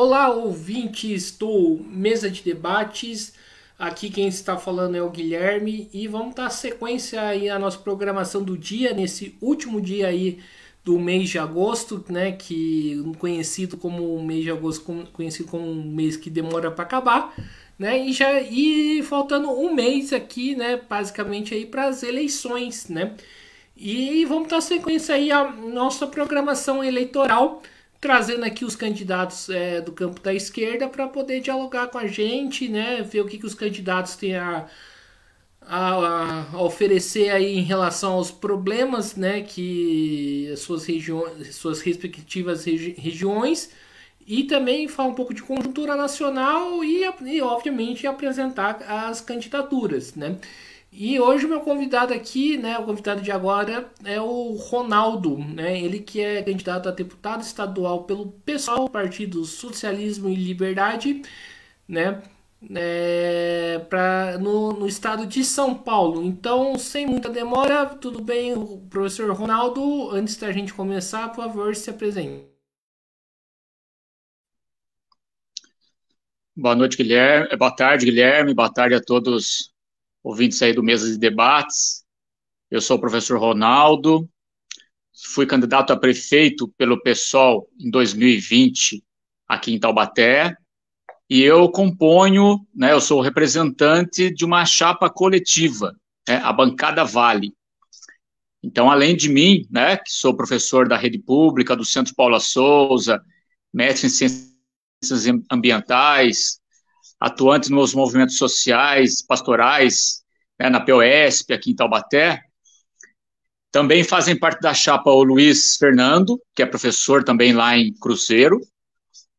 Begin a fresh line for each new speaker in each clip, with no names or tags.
Olá, ouvintes do Mesa de Debates. Aqui quem está falando é o Guilherme e vamos dar sequência aí à nossa programação do dia, nesse último dia aí do mês de agosto, né, que conhecido como o mês de agosto, conhecido como um mês que demora para acabar, né? E já e faltando um mês aqui, né, basicamente aí para as eleições, né? E vamos dar sequência aí à nossa programação eleitoral trazendo aqui os candidatos é, do campo da esquerda para poder dialogar com a gente, né? Ver o que, que os candidatos têm a, a, a, oferecer aí em relação aos problemas, né? Que as suas regiões, suas respectivas regi regiões e também falar um pouco de conjuntura nacional e, e obviamente apresentar as candidaturas, né? E hoje o meu convidado aqui, né, o convidado de agora é o Ronaldo, né? Ele que é candidato a deputado estadual pelo PSOL, Partido Socialismo e Liberdade, né? É, pra, no, no, estado de São Paulo. Então, sem muita demora, tudo bem, professor Ronaldo? Antes da gente começar, por favor, se apresente.
Boa noite, Guilherme. Boa tarde, Guilherme. Boa tarde a todos ouvintes aí do Mesas e Debates. Eu sou o professor Ronaldo, fui candidato a prefeito pelo PSOL em 2020 aqui em Taubaté, e eu componho, né, eu sou representante de uma chapa coletiva, né, a Bancada Vale. Então, além de mim, né, que sou professor da rede pública, do Centro Paula Souza, mestre em ciências ambientais, atuante nos movimentos sociais, pastorais, né, na POSP, aqui em Taubaté. Também fazem parte da chapa o Luiz Fernando, que é professor também lá em Cruzeiro,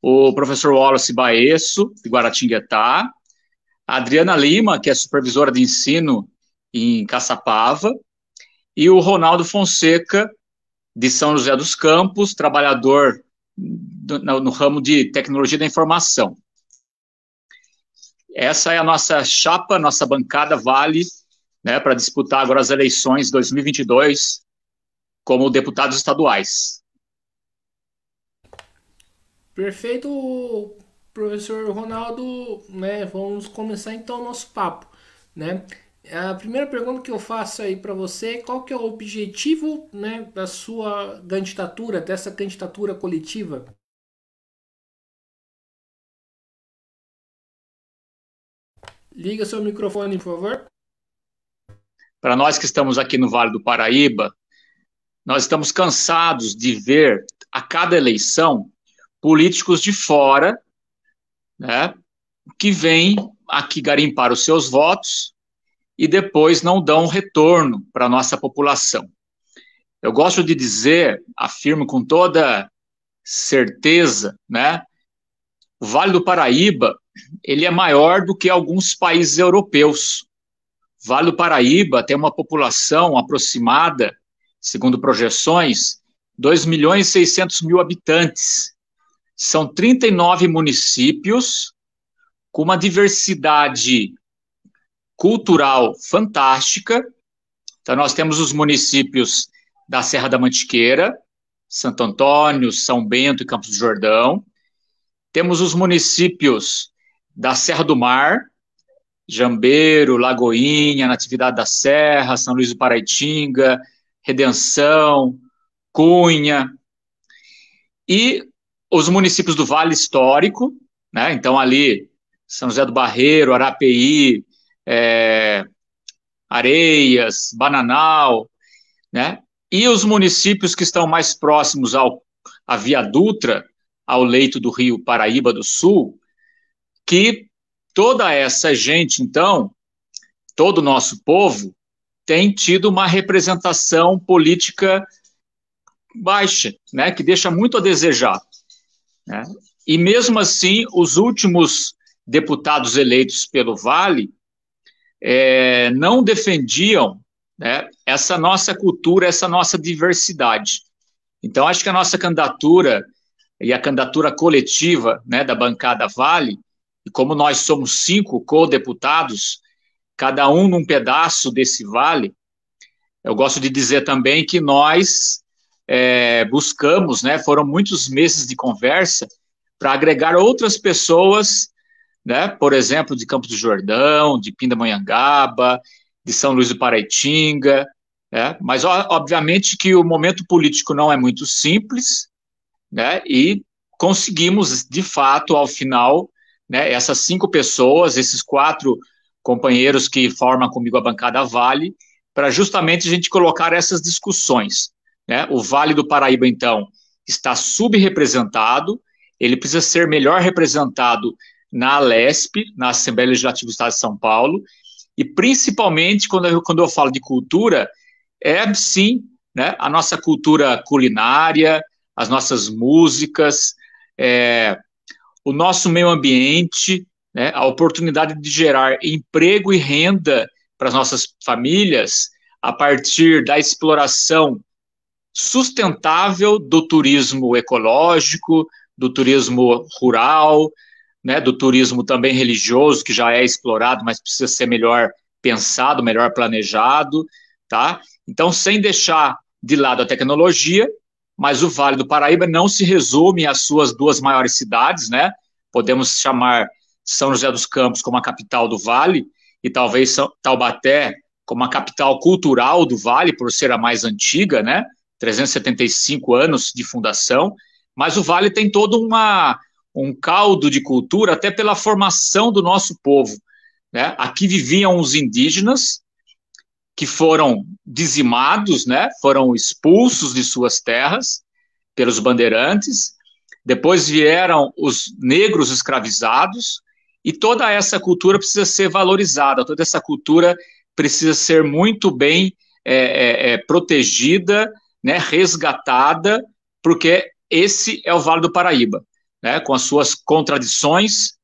o professor Wallace Baesso, de Guaratinguetá, a Adriana Lima, que é supervisora de ensino em Caçapava, e o Ronaldo Fonseca, de São José dos Campos, trabalhador no, no ramo de tecnologia da informação. Essa é a nossa chapa, nossa bancada Vale, né, para disputar agora as eleições 2022 como deputados estaduais.
Perfeito, professor Ronaldo. Né, vamos começar então o nosso papo. Né? A primeira pergunta que eu faço aí para você, qual que é o objetivo né, da sua candidatura, dessa candidatura
coletiva?
Liga seu microfone, por favor.
Para nós que estamos aqui no Vale do Paraíba, nós estamos cansados de ver a cada eleição políticos de fora, né, que vêm aqui garimpar os seus votos e depois não dão retorno para a nossa população. Eu gosto de dizer, afirmo com toda certeza, né, o Vale do Paraíba ele é maior do que alguns países europeus. Vale do Paraíba tem uma população aproximada, segundo projeções, 2 milhões e 600 mil habitantes. São 39 municípios com uma diversidade cultural fantástica. Então, nós temos os municípios da Serra da Mantiqueira, Santo Antônio, São Bento e Campos do Jordão. Temos os municípios da Serra do Mar, Jambeiro, Lagoinha, Natividade da Serra, São Luís do Paraitinga, Redenção, Cunha, e os municípios do Vale Histórico, né? então ali São José do Barreiro, Arapeí, é, Areias, Bananal, né? e os municípios que estão mais próximos ao, à Via Dutra, ao leito do rio Paraíba do Sul, que toda essa gente, então, todo o nosso povo, tem tido uma representação política baixa, né, que deixa muito a desejar. Né? E mesmo assim, os últimos deputados eleitos pelo Vale é, não defendiam né, essa nossa cultura, essa nossa diversidade. Então, acho que a nossa candidatura e a candidatura coletiva né, da bancada Vale e como nós somos cinco co-deputados, cada um num pedaço desse vale, eu gosto de dizer também que nós é, buscamos, né, foram muitos meses de conversa para agregar outras pessoas, né, por exemplo, de Campos do Jordão, de Pindamonhangaba, de São Luís do Paraitinga, né, mas ó, obviamente que o momento político não é muito simples, né, e conseguimos, de fato, ao final, né? Essas cinco pessoas, esses quatro companheiros que formam comigo a bancada Vale, para justamente a gente colocar essas discussões. Né? O Vale do Paraíba, então, está subrepresentado, ele precisa ser melhor representado na Alesp, na Assembleia Legislativa do Estado de São Paulo, e principalmente quando eu, quando eu falo de cultura, é sim né, a nossa cultura culinária, as nossas músicas, é, o nosso meio ambiente, né, a oportunidade de gerar emprego e renda para as nossas famílias a partir da exploração sustentável do turismo ecológico, do turismo rural, né, do turismo também religioso, que já é explorado, mas precisa ser melhor pensado, melhor planejado, tá? Então, sem deixar de lado a tecnologia, mas o Vale do Paraíba não se resume às suas duas maiores cidades, né? Podemos chamar São José dos Campos como a capital do Vale e talvez São, Taubaté como a capital cultural do Vale, por ser a mais antiga, né? 375 anos de fundação, mas o Vale tem todo uma, um caldo de cultura, até pela formação do nosso povo. Né? Aqui viviam os indígenas, que foram dizimados, né? Foram expulsos de suas terras pelos bandeirantes. Depois vieram os negros escravizados e toda essa cultura precisa ser valorizada. Toda essa cultura precisa ser muito bem é, é, é protegida, né? Resgatada, porque esse é o Vale do Paraíba, né? Com as suas contradições,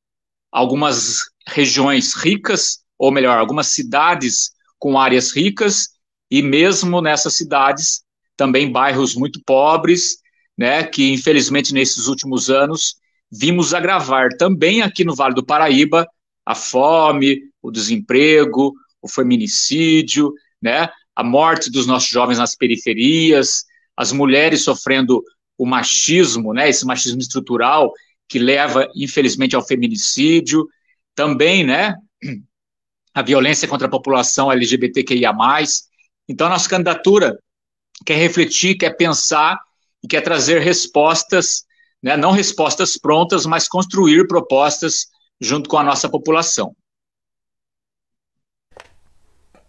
algumas regiões ricas, ou melhor, algumas cidades com áreas ricas e mesmo nessas cidades também bairros muito pobres, né, que infelizmente nesses últimos anos vimos agravar também aqui no Vale do Paraíba a fome, o desemprego, o feminicídio, né, a morte dos nossos jovens nas periferias, as mulheres sofrendo o machismo, né, esse machismo estrutural que leva infelizmente ao feminicídio, também, né, a violência contra a população LGBTQIA. Então, a nossa candidatura quer refletir, quer pensar e quer trazer respostas, né, não respostas prontas, mas construir propostas junto com a nossa população.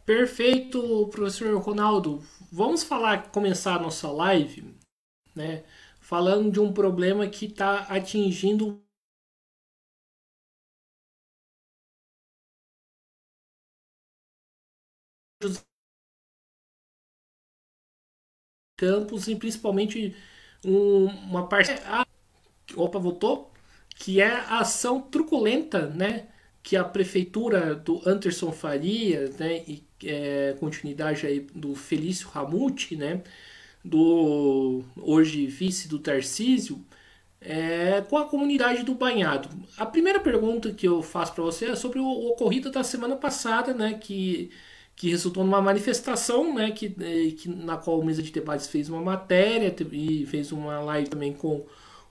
Perfeito, professor Ronaldo. Vamos falar, começar a nossa live, né? Falando de um problema que está atingindo campos e principalmente um, uma parte. É. A, opa, voltou, Que é a ação truculenta, né? Que a prefeitura do Anderson Faria, né? E é, continuidade aí do Felício Ramute, né? Do hoje vice do Tarcísio, é, com a comunidade do Banhado. A primeira pergunta que eu faço para você é sobre o ocorrido da semana passada, né? Que que resultou numa manifestação, né, que, eh, que na qual o Mesa de Debates fez uma matéria e fez uma live também com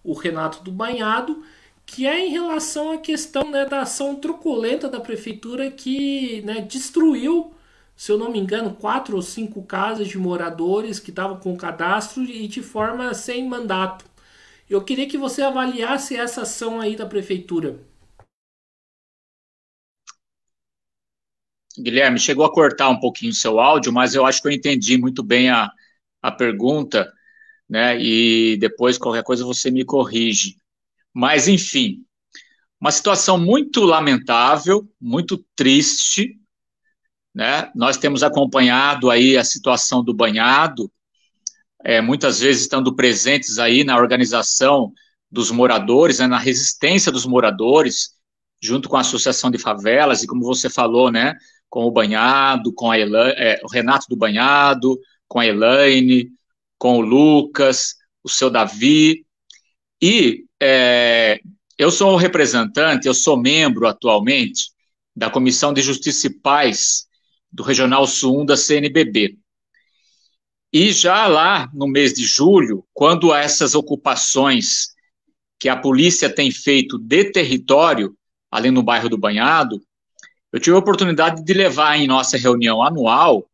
o Renato do Banhado, que é em relação à questão né, da ação truculenta da prefeitura que né, destruiu, se eu não me engano, quatro ou cinco casas de moradores que estavam com cadastro e de forma sem mandato. Eu queria que você avaliasse essa ação aí da prefeitura.
Guilherme, chegou a cortar um pouquinho o seu áudio, mas eu acho que eu entendi muito bem a, a pergunta, né? E depois qualquer coisa você me corrige. Mas enfim, uma situação muito lamentável, muito triste, né? Nós temos acompanhado aí a situação do banhado, é, muitas vezes estando presentes aí na organização dos moradores, né, na resistência dos moradores, junto com a associação de favelas e como você falou, né? com o Banhado, com a Elaine, é, o Renato do Banhado, com a Elaine, com o Lucas, o seu Davi. E é, eu sou o representante, eu sou membro atualmente da Comissão de Justiça e Paz do Regional Sul 1 da CNBB. E já lá no mês de julho, quando essas ocupações que a polícia tem feito de território, ali no bairro do Banhado, eu tive a oportunidade de levar em nossa reunião anual,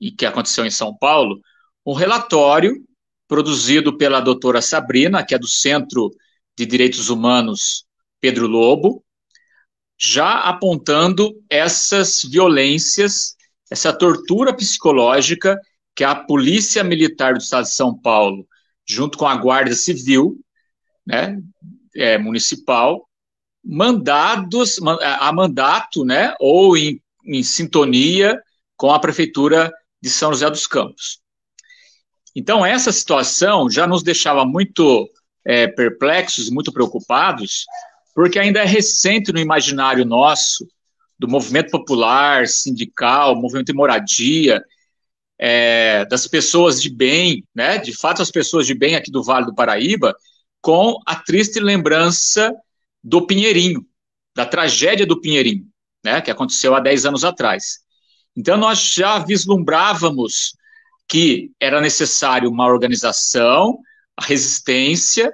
e que aconteceu em São Paulo, um relatório produzido pela doutora Sabrina, que é do Centro de Direitos Humanos Pedro Lobo, já apontando essas violências, essa tortura psicológica que a Polícia Militar do Estado de São Paulo, junto com a Guarda Civil né, é, Municipal, mandados a mandato, né, ou em, em sintonia com a prefeitura de São José dos Campos. Então essa situação já nos deixava muito é, perplexos, muito preocupados, porque ainda é recente no imaginário nosso do movimento popular, sindical, movimento de moradia, é, das pessoas de bem, né, de fato as pessoas de bem aqui do Vale do Paraíba, com a triste lembrança do Pinheirinho, da tragédia do Pinheirinho, né, que aconteceu há 10 anos atrás. Então, nós já vislumbrávamos que era necessário uma organização, a resistência,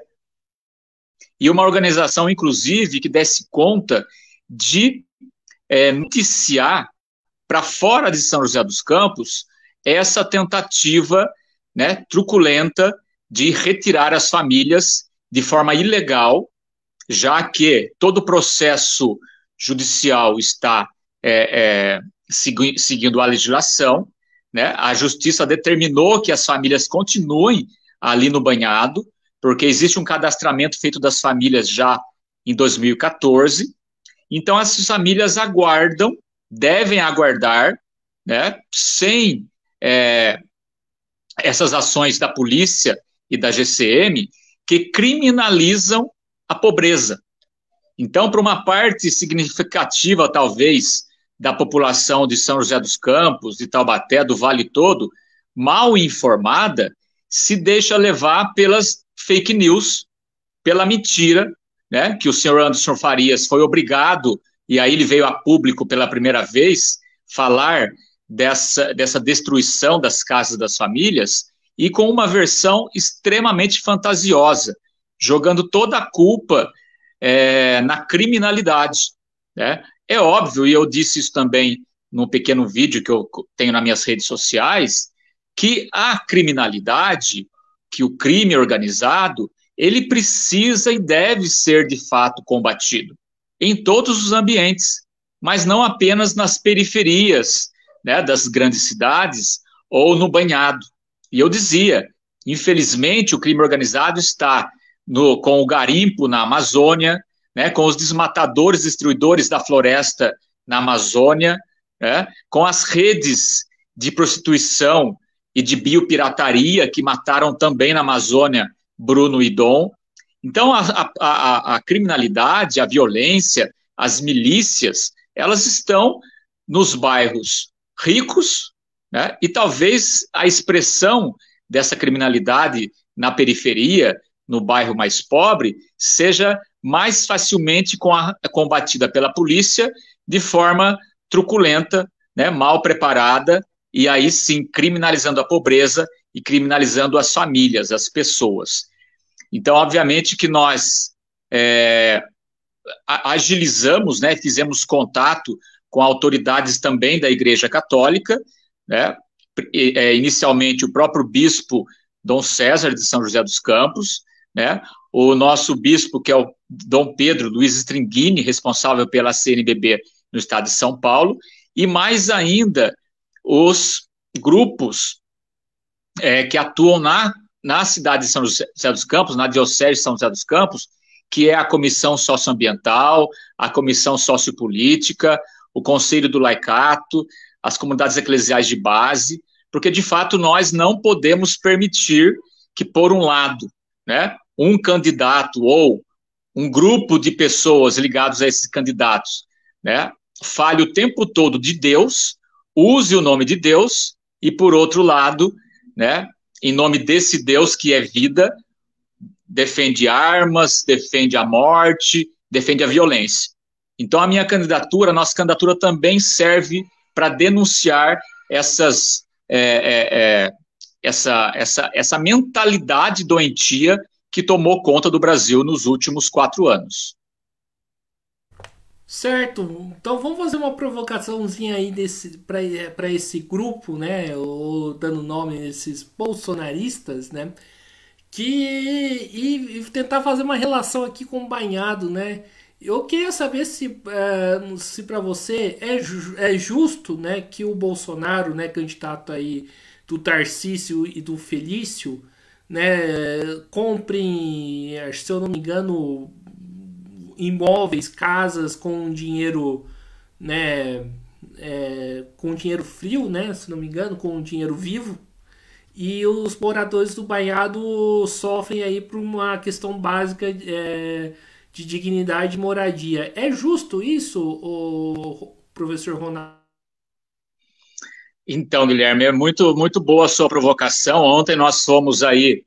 e uma organização, inclusive, que desse conta de é, noticiar para fora de São José dos Campos essa tentativa né, truculenta de retirar as famílias de forma ilegal já que todo o processo judicial está é, é, segui seguindo a legislação, né? a justiça determinou que as famílias continuem ali no banhado, porque existe um cadastramento feito das famílias já em 2014. Então, essas famílias aguardam, devem aguardar, né, sem é, essas ações da polícia e da GCM, que criminalizam a pobreza. Então, para uma parte significativa, talvez, da população de São José dos Campos, de Taubaté, do Vale todo, mal informada, se deixa levar pelas fake news, pela mentira, né? Que o senhor Anderson Farias foi obrigado, e aí ele veio a público pela primeira vez falar dessa, dessa destruição das casas das famílias, e com uma versão extremamente fantasiosa, jogando toda a culpa é, na criminalidade. Né? É óbvio, e eu disse isso também num pequeno vídeo que eu tenho nas minhas redes sociais, que a criminalidade, que o crime organizado, ele precisa e deve ser de fato combatido em todos os ambientes, mas não apenas nas periferias né, das grandes cidades ou no banhado. E eu dizia, infelizmente, o crime organizado está no, com o garimpo na Amazônia, né, com os desmatadores destruidores da floresta na Amazônia, né, com as redes de prostituição e de biopirataria que mataram também na Amazônia Bruno e Dom. Então, a, a, a criminalidade, a violência, as milícias, elas estão nos bairros ricos, né, e talvez a expressão dessa criminalidade na periferia no bairro mais pobre seja mais facilmente combatida pela polícia de forma truculenta, né, mal preparada, e aí sim criminalizando a pobreza e criminalizando as famílias, as pessoas. Então, obviamente que nós é, agilizamos, né, fizemos contato com autoridades também da Igreja Católica, né, é, inicialmente o próprio bispo Dom César de São José dos Campos, né? O nosso bispo, que é o Dom Pedro Luiz Stringhini, responsável pela CNBB no estado de São Paulo, e mais ainda os grupos é, que atuam na, na cidade de São José dos Campos, na Diocese de São José dos Campos, que é a Comissão Socioambiental, a Comissão Sociopolítica, o Conselho do Laicato, as comunidades eclesiais de base, porque de fato nós não podemos permitir que, por um lado, né, um candidato ou um grupo de pessoas ligados a esses candidatos, né, fale o tempo todo de Deus, use o nome de Deus e por outro lado, né, em nome desse Deus que é vida, defende armas, defende a morte, defende a violência. Então a minha candidatura, a nossa candidatura também serve para denunciar essas é, é, é, essa, essa, essa mentalidade doentia que tomou conta do Brasil nos últimos quatro anos.
Certo, então vamos fazer uma provocaçãozinha aí para esse grupo, né? Ou dando nome nesses bolsonaristas, né? Que e, e, tentar fazer uma relação aqui com o banhado, né? Eu queria saber se, eh, se para você é, ju é justo, né, que o Bolsonaro, né, candidato aí do Tarcísio e do Felício, né? Comprem, eh, se eu não me engano, imóveis, casas com dinheiro, né? É, com dinheiro frio, né? Se não me engano, com dinheiro vivo. E os moradores do banhado sofrem aí por uma questão básica é, de dignidade e moradia. É justo isso, o professor Ronaldo?
Então, Guilherme, é muito, muito boa a sua provocação. Ontem nós fomos aí,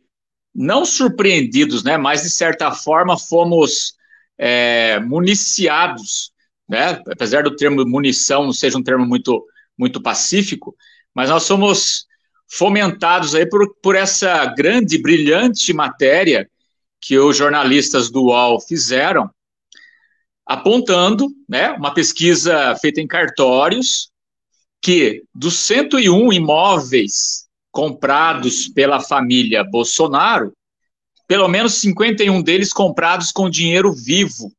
não surpreendidos, né, mas de certa forma fomos é, municiados, né, apesar do termo munição não seja um termo muito, muito pacífico, mas nós fomos fomentados aí por, por essa grande, brilhante matéria que os jornalistas do UOL fizeram, apontando né, uma pesquisa feita em cartórios, que dos 101 imóveis comprados pela família Bolsonaro, pelo menos 51 deles comprados com dinheiro vivo.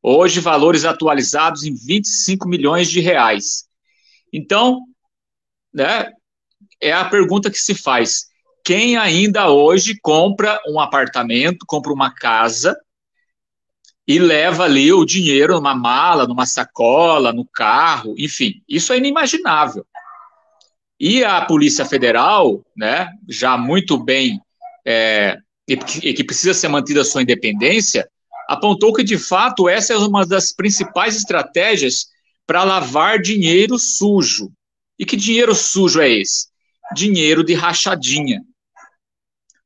Hoje, valores atualizados em 25 milhões de reais. Então, né, é a pergunta que se faz: quem ainda hoje compra um apartamento, compra uma casa e leva ali o dinheiro numa mala, numa sacola, no carro, enfim, isso é inimaginável. E a Polícia Federal, né, já muito bem é, e, e que precisa ser mantida a sua independência, apontou que de fato essa é uma das principais estratégias para lavar dinheiro sujo. E que dinheiro sujo é esse? Dinheiro de rachadinha.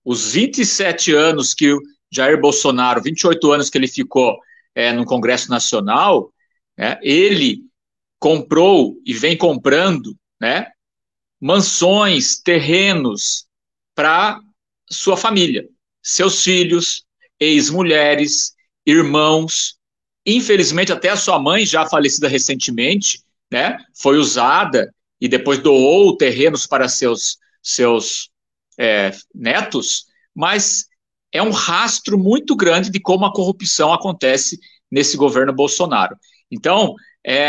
Os 27 anos que Jair Bolsonaro, 28 anos que ele ficou é, no Congresso Nacional, né, ele comprou e vem comprando né, mansões, terrenos para sua família, seus filhos, ex-mulheres, irmãos. Infelizmente, até a sua mãe, já falecida recentemente, né, foi usada e depois doou terrenos para seus, seus é, netos, mas é um rastro muito grande de como a corrupção acontece nesse governo Bolsonaro. Então, é,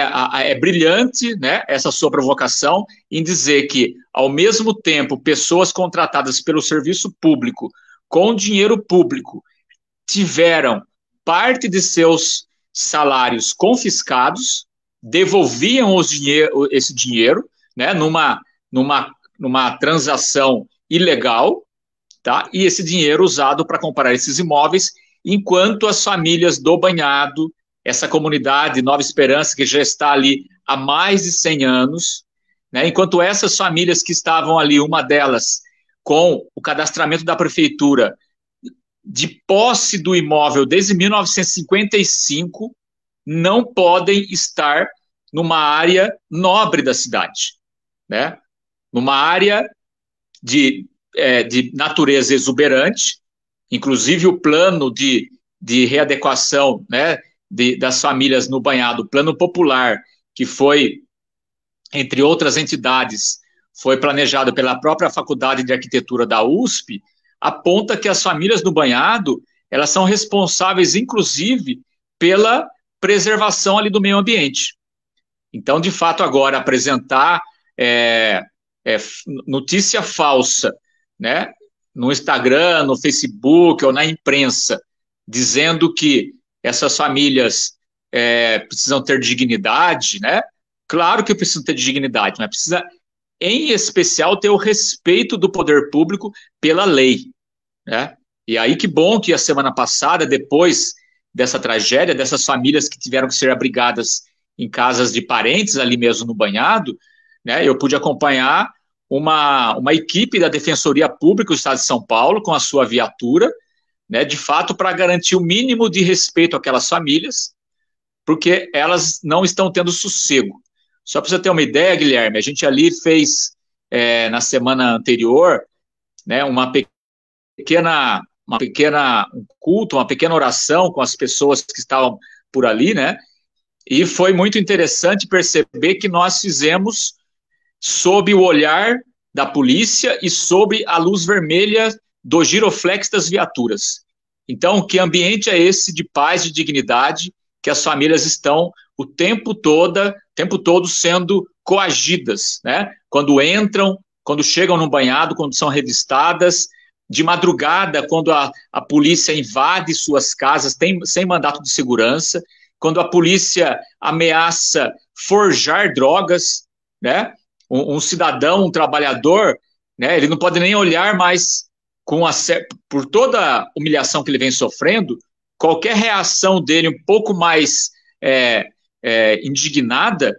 é, brilhante né, essa sua provocação em dizer que, ao mesmo tempo, pessoas contratadas pelo serviço público com dinheiro público tiveram parte de seus salários confiscados, devolviam esse dinheiro né, numa, numa, numa transação ilegal, tá? e esse dinheiro usado para comprar esses imóveis, enquanto as famílias do Banhado, essa comunidade Nova Esperança, que já está ali há mais de 100 anos, né? enquanto essas famílias que estavam ali, uma delas com o cadastramento da prefeitura de posse do imóvel desde 1955, não podem estar numa área nobre da cidade, né? Numa área de é, de natureza exuberante, inclusive o plano de, de readequação né, de, das famílias no banhado, o plano popular, que foi, entre outras entidades, foi planejado pela própria Faculdade de Arquitetura da USP, aponta que as famílias no banhado elas são responsáveis, inclusive, pela preservação ali do meio ambiente. Então, de fato, agora apresentar é, é, notícia falsa né, no Instagram, no Facebook ou na imprensa, dizendo que essas famílias é, precisam ter dignidade, né? Claro que precisam ter dignidade, mas precisa, em especial, ter o respeito do poder público pela lei, né? E aí que bom que a semana passada, depois dessa tragédia, dessas famílias que tiveram que ser abrigadas em casas de parentes ali mesmo no banhado, né? Eu pude acompanhar uma, uma equipe da Defensoria Pública do Estado de São Paulo com a sua viatura, né, de fato, para garantir o mínimo de respeito àquelas famílias, porque elas não estão tendo sossego. Só para você ter uma ideia, Guilherme, a gente ali fez, é, na semana anterior, né, uma pequena uma pequena um culto, uma pequena oração com as pessoas que estavam por ali, né? E foi muito interessante perceber que nós fizemos sob o olhar da polícia e sob a luz vermelha do giroflex das viaturas. Então, que ambiente é esse de paz, e dignidade, que as famílias estão o tempo toda, tempo todo sendo coagidas, né? Quando entram, quando chegam no banhado, quando são revistadas, de madrugada, quando a, a polícia invade suas casas tem, sem mandato de segurança, quando a polícia ameaça forjar drogas, né? um, um cidadão, um trabalhador, né, ele não pode nem olhar mais com a, por toda a humilhação que ele vem sofrendo, qualquer reação dele um pouco mais é, é, indignada,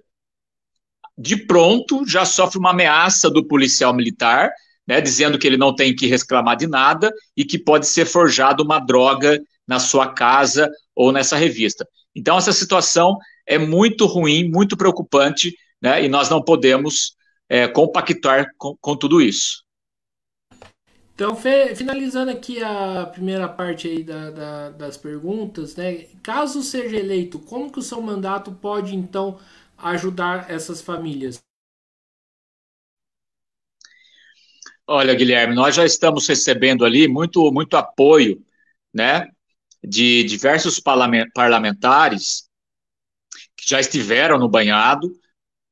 de pronto já sofre uma ameaça do policial militar, né, dizendo que ele não tem que reclamar de nada e que pode ser forjado uma droga na sua casa ou nessa revista. Então essa situação é muito ruim, muito preocupante, né, e nós não podemos é, compactuar com, com tudo isso.
Então, finalizando aqui a primeira parte aí da, da, das perguntas, né? Caso seja eleito, como que o seu mandato pode então ajudar essas famílias?
Olha, Guilherme, nós já estamos recebendo ali muito, muito apoio, né, de diversos parlamentares que já estiveram no banhado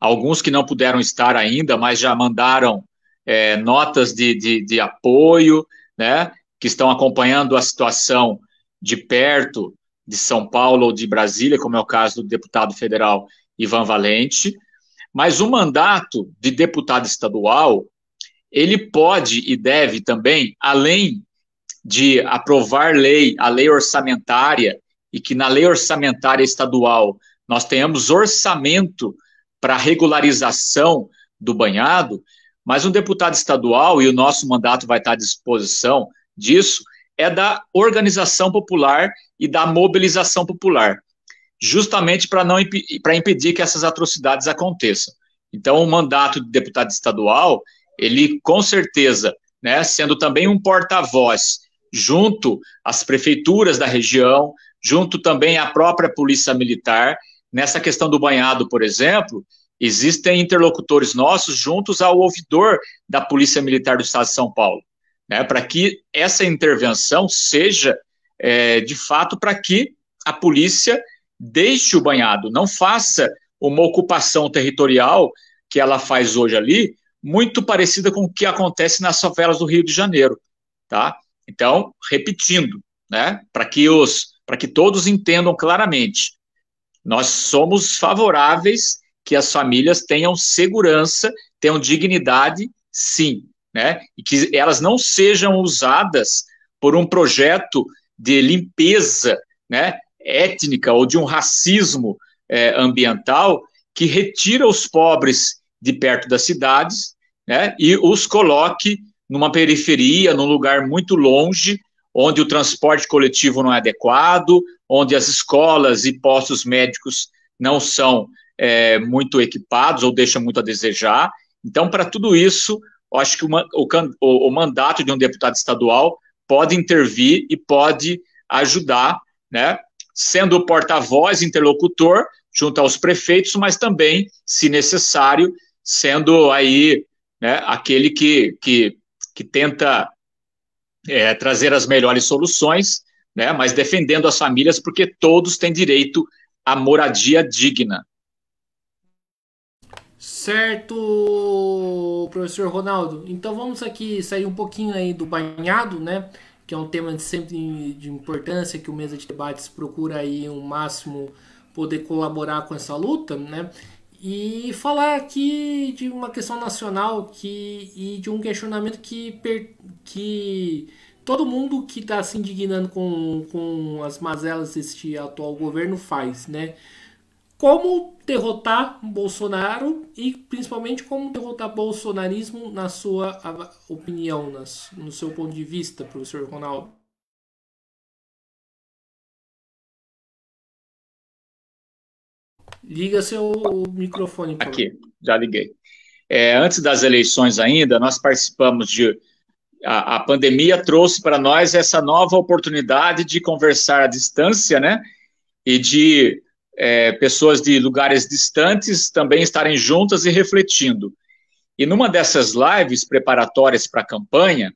alguns que não puderam estar ainda, mas já mandaram é, notas de, de, de, apoio, né, que estão acompanhando a situação de perto de São Paulo ou de Brasília, como é o caso do deputado federal Ivan Valente. Mas o mandato de deputado estadual, ele pode e deve também, além de aprovar lei, a lei orçamentária, e que na lei orçamentária estadual nós tenhamos orçamento para regularização do banhado, mas um deputado estadual, e o nosso mandato vai estar à disposição disso, é da organização popular e da mobilização popular, justamente para não para impedir que essas atrocidades aconteçam. Então, o mandato de deputado estadual, ele com certeza, né, sendo também um porta-voz junto às prefeituras da região, junto também à própria polícia militar, Nessa questão do banhado, por exemplo, existem interlocutores nossos juntos ao ouvidor da Polícia Militar do Estado de São Paulo, né, para que essa intervenção seja, é, de fato, para que a polícia deixe o banhado, não faça uma ocupação territorial que ela faz hoje ali, muito parecida com o que acontece nas favelas do Rio de Janeiro, tá? Então, repetindo, né, para que os para que todos entendam claramente, nós somos favoráveis que as famílias tenham segurança, tenham dignidade, sim, né? E que elas não sejam usadas por um projeto de limpeza, né, étnica ou de um racismo é, ambiental que retira os pobres de perto das cidades, né, e os coloque numa periferia, num lugar muito longe, onde o transporte coletivo não é adequado, onde as escolas e postos médicos não são é, muito equipados ou deixam muito a desejar. Então, para tudo isso, acho que uma, o, o, o mandato de um deputado estadual pode intervir e pode ajudar, né? sendo o porta-voz interlocutor junto aos prefeitos, mas também, se necessário, sendo aí né, aquele que, que, que tenta é, trazer as melhores soluções, né, mas defendendo as famílias, porque todos têm direito à moradia digna.
Certo, professor Ronaldo. Então vamos aqui sair um pouquinho aí do banhado, né? Que é um tema de sempre de importância que o Mesa de Debates procura aí o um máximo poder colaborar com essa luta, né? e falar aqui de uma questão nacional que, e de um questionamento que, per, que todo mundo que está se indignando com, com as mazelas deste atual governo faz, né? Como derrotar Bolsonaro e principalmente como derrotar bolsonarismo na sua opinião, nas no seu ponto de vista, professor Ronaldo? Liga seu microfone. Por... Aqui,
já liguei. É, antes das eleições ainda, nós participamos de. A, a pandemia trouxe para nós essa nova oportunidade de conversar à distância, né? E de é, pessoas de lugares distantes também estarem juntas e refletindo. E numa dessas lives preparatórias para a campanha,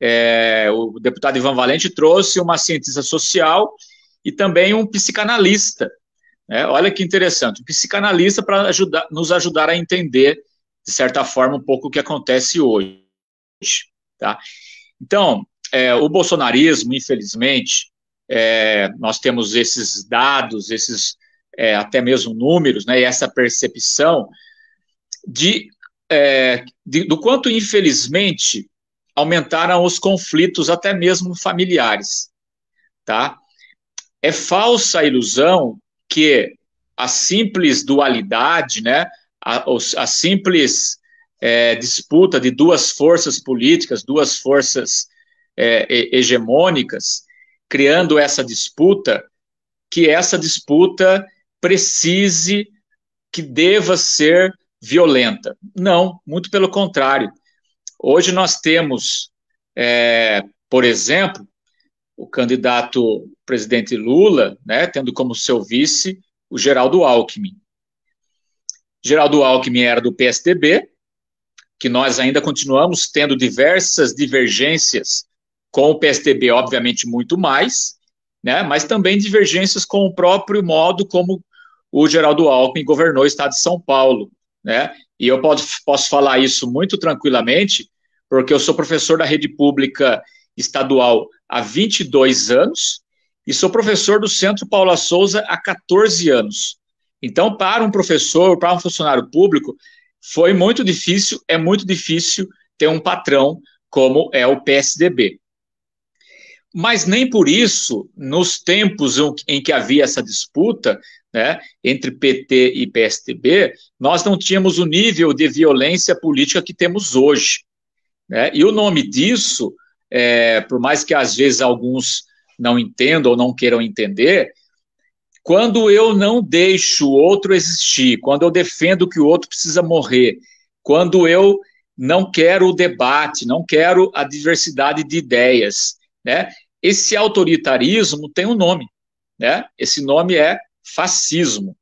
é, o deputado Ivan Valente trouxe uma cientista social e também um psicanalista é, olha que interessante, um psicanalista para ajudar, nos ajudar a entender, de certa forma, um pouco o que acontece hoje. Tá? Então, é, o bolsonarismo, infelizmente, é, nós temos esses dados, esses é, até mesmo números, né, e essa percepção de, é, de, do quanto, infelizmente, aumentaram os conflitos, até mesmo familiares. Tá? É falsa a ilusão que a simples dualidade, né, a, a simples é, disputa de duas forças políticas, duas forças é, hegemônicas, criando essa disputa, que essa disputa precise, que deva ser violenta. Não, muito pelo contrário. Hoje nós temos, é, por exemplo, o candidato presidente Lula, né, tendo como seu vice o Geraldo Alckmin. Geraldo Alckmin era do PSDB, que nós ainda continuamos tendo diversas divergências com o PSDB, obviamente muito mais, né, mas também divergências com o próprio modo como o Geraldo Alckmin governou o estado de São Paulo, né? E eu posso, posso falar isso muito tranquilamente, porque eu sou professor da rede pública estadual há 22 anos e sou professor do Centro Paula Souza há 14 anos. Então, para um professor, para um funcionário público, foi muito difícil, é muito difícil ter um patrão como é o PSDB. Mas nem por isso, nos tempos em que havia essa disputa né, entre PT e PSDB, nós não tínhamos o nível de violência política que temos hoje. Né? E o nome disso é, por mais que às vezes alguns não entendam ou não queiram entender, quando eu não deixo o outro existir, quando eu defendo que o outro precisa morrer, quando eu não quero o debate, não quero a diversidade de ideias, né? Esse autoritarismo tem um nome, né? Esse nome é fascismo.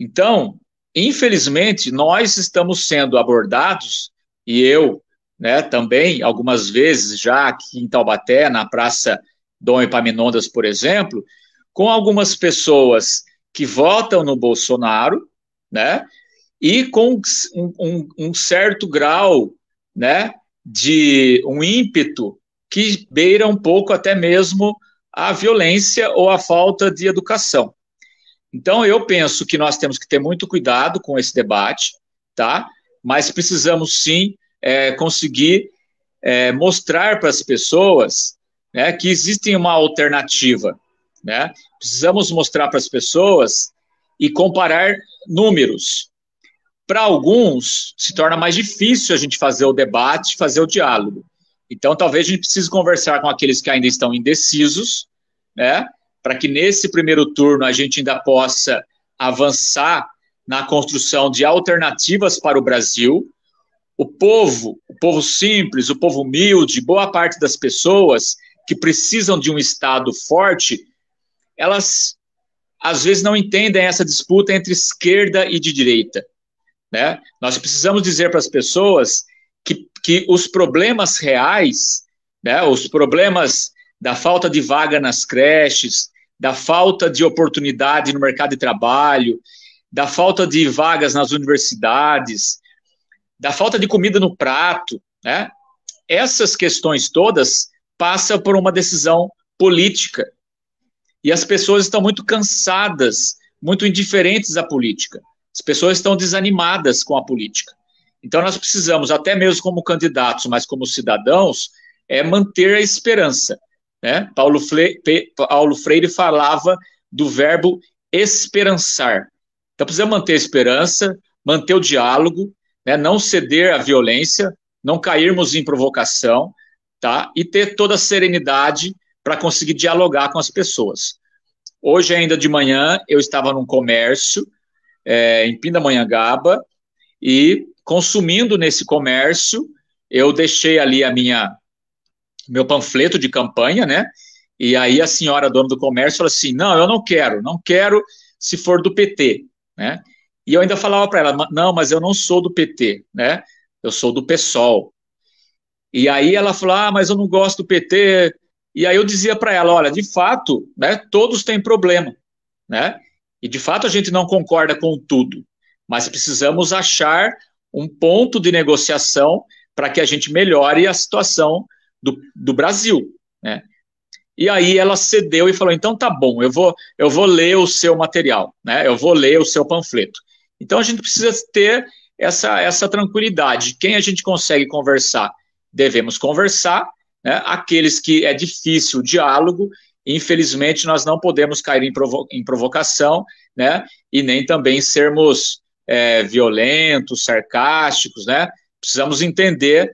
Então, infelizmente, nós estamos sendo abordados, e eu né, também algumas vezes já aqui em Taubaté, na Praça Dom Epaminondas, por exemplo, com algumas pessoas que votam no Bolsonaro, né, e com um, um, um certo grau, né, de um ímpeto que beira um pouco até mesmo a violência ou a falta de educação. Então, eu penso que nós temos que ter muito cuidado com esse debate, tá? Mas precisamos sim é, conseguir é, mostrar para as pessoas né, que existe uma alternativa. Né? Precisamos mostrar para as pessoas e comparar números. Para alguns, se torna mais difícil a gente fazer o debate, fazer o diálogo. Então, talvez a gente precise conversar com aqueles que ainda estão indecisos, né, para que nesse primeiro turno a gente ainda possa avançar na construção de alternativas para o Brasil, o povo, o povo simples, o povo humilde, boa parte das pessoas que precisam de um Estado forte, elas às vezes não entendem essa disputa entre esquerda e de direita. Né? Nós precisamos dizer para as pessoas que, que os problemas reais, né, os problemas da falta de vaga nas creches, da falta de oportunidade no mercado de trabalho, da falta de vagas nas universidades, da falta de comida no prato, né? Essas questões todas passam por uma decisão política. E as pessoas estão muito cansadas, muito indiferentes à política. As pessoas estão desanimadas com a política. Então nós precisamos, até mesmo como candidatos, mas como cidadãos, é manter a esperança. Né? Paulo, Fle Paulo Freire falava do verbo esperançar. Então precisa manter a esperança, manter o diálogo, né, não ceder à violência, não cairmos em provocação, tá? E ter toda a serenidade para conseguir dialogar com as pessoas. Hoje, ainda de manhã, eu estava num comércio é, em Pindamonhangaba e consumindo nesse comércio, eu deixei ali a minha meu panfleto de campanha, né? E aí a senhora dona do comércio falou assim: "Não, eu não quero, não quero se for do PT", né? E eu ainda falava para ela, não, mas eu não sou do PT, né? Eu sou do PSOL. E aí ela falou, ah, mas eu não gosto do PT. E aí eu dizia para ela, olha, de fato, né, todos têm problema, né? E de fato a gente não concorda com tudo, mas precisamos achar um ponto de negociação para que a gente melhore a situação do, do Brasil, né? E aí ela cedeu e falou: então tá bom, eu vou, eu vou ler o seu material, né? Eu vou ler o seu panfleto. Então a gente precisa ter essa, essa tranquilidade. Quem a gente consegue conversar, devemos conversar. Né? Aqueles que é difícil o diálogo, infelizmente nós não podemos cair em, provo em provocação, né? E nem também sermos é, violentos, sarcásticos, né? Precisamos entender,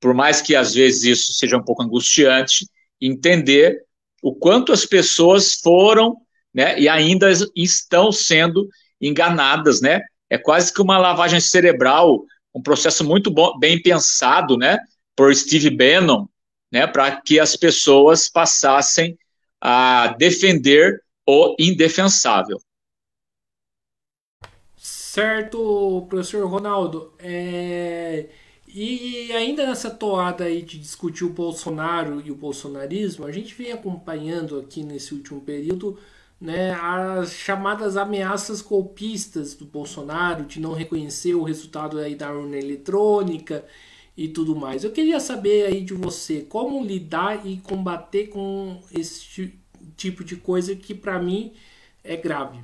por mais que às vezes isso seja um pouco angustiante, entender o quanto as pessoas foram, né? E ainda estão sendo enganadas, né? É quase que uma lavagem cerebral, um processo muito bom, bem pensado, né? Por Steve Bannon, né? Para que as pessoas passassem a defender o indefensável.
Certo, professor Ronaldo. É... E ainda nessa toada aí de discutir o Bolsonaro e o bolsonarismo, a gente vem acompanhando aqui nesse último período né, as chamadas ameaças golpistas do Bolsonaro de não reconhecer o resultado aí da urna eletrônica e tudo mais. Eu queria saber aí de você como lidar e combater com esse tipo de coisa que para mim é grave.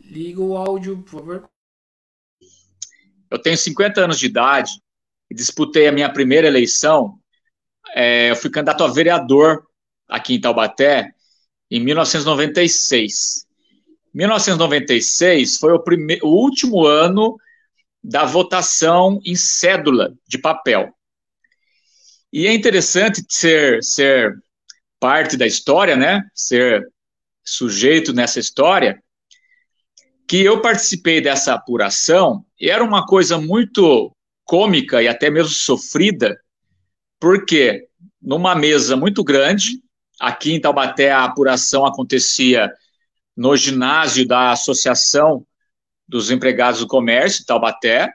Liga o áudio, por favor. Eu tenho 50 anos de idade e disputei a minha primeira eleição é, eu fui candidato a vereador aqui em Taubaté em 1996. 1996 foi o, o último ano da votação em cédula de papel. E é interessante ser, ser parte da história, né? Ser sujeito nessa história, que eu participei dessa apuração, e era uma coisa muito cômica e até mesmo sofrida, porque numa mesa muito grande, aqui em Taubaté a apuração acontecia no ginásio da Associação dos Empregados do Comércio, Taubaté.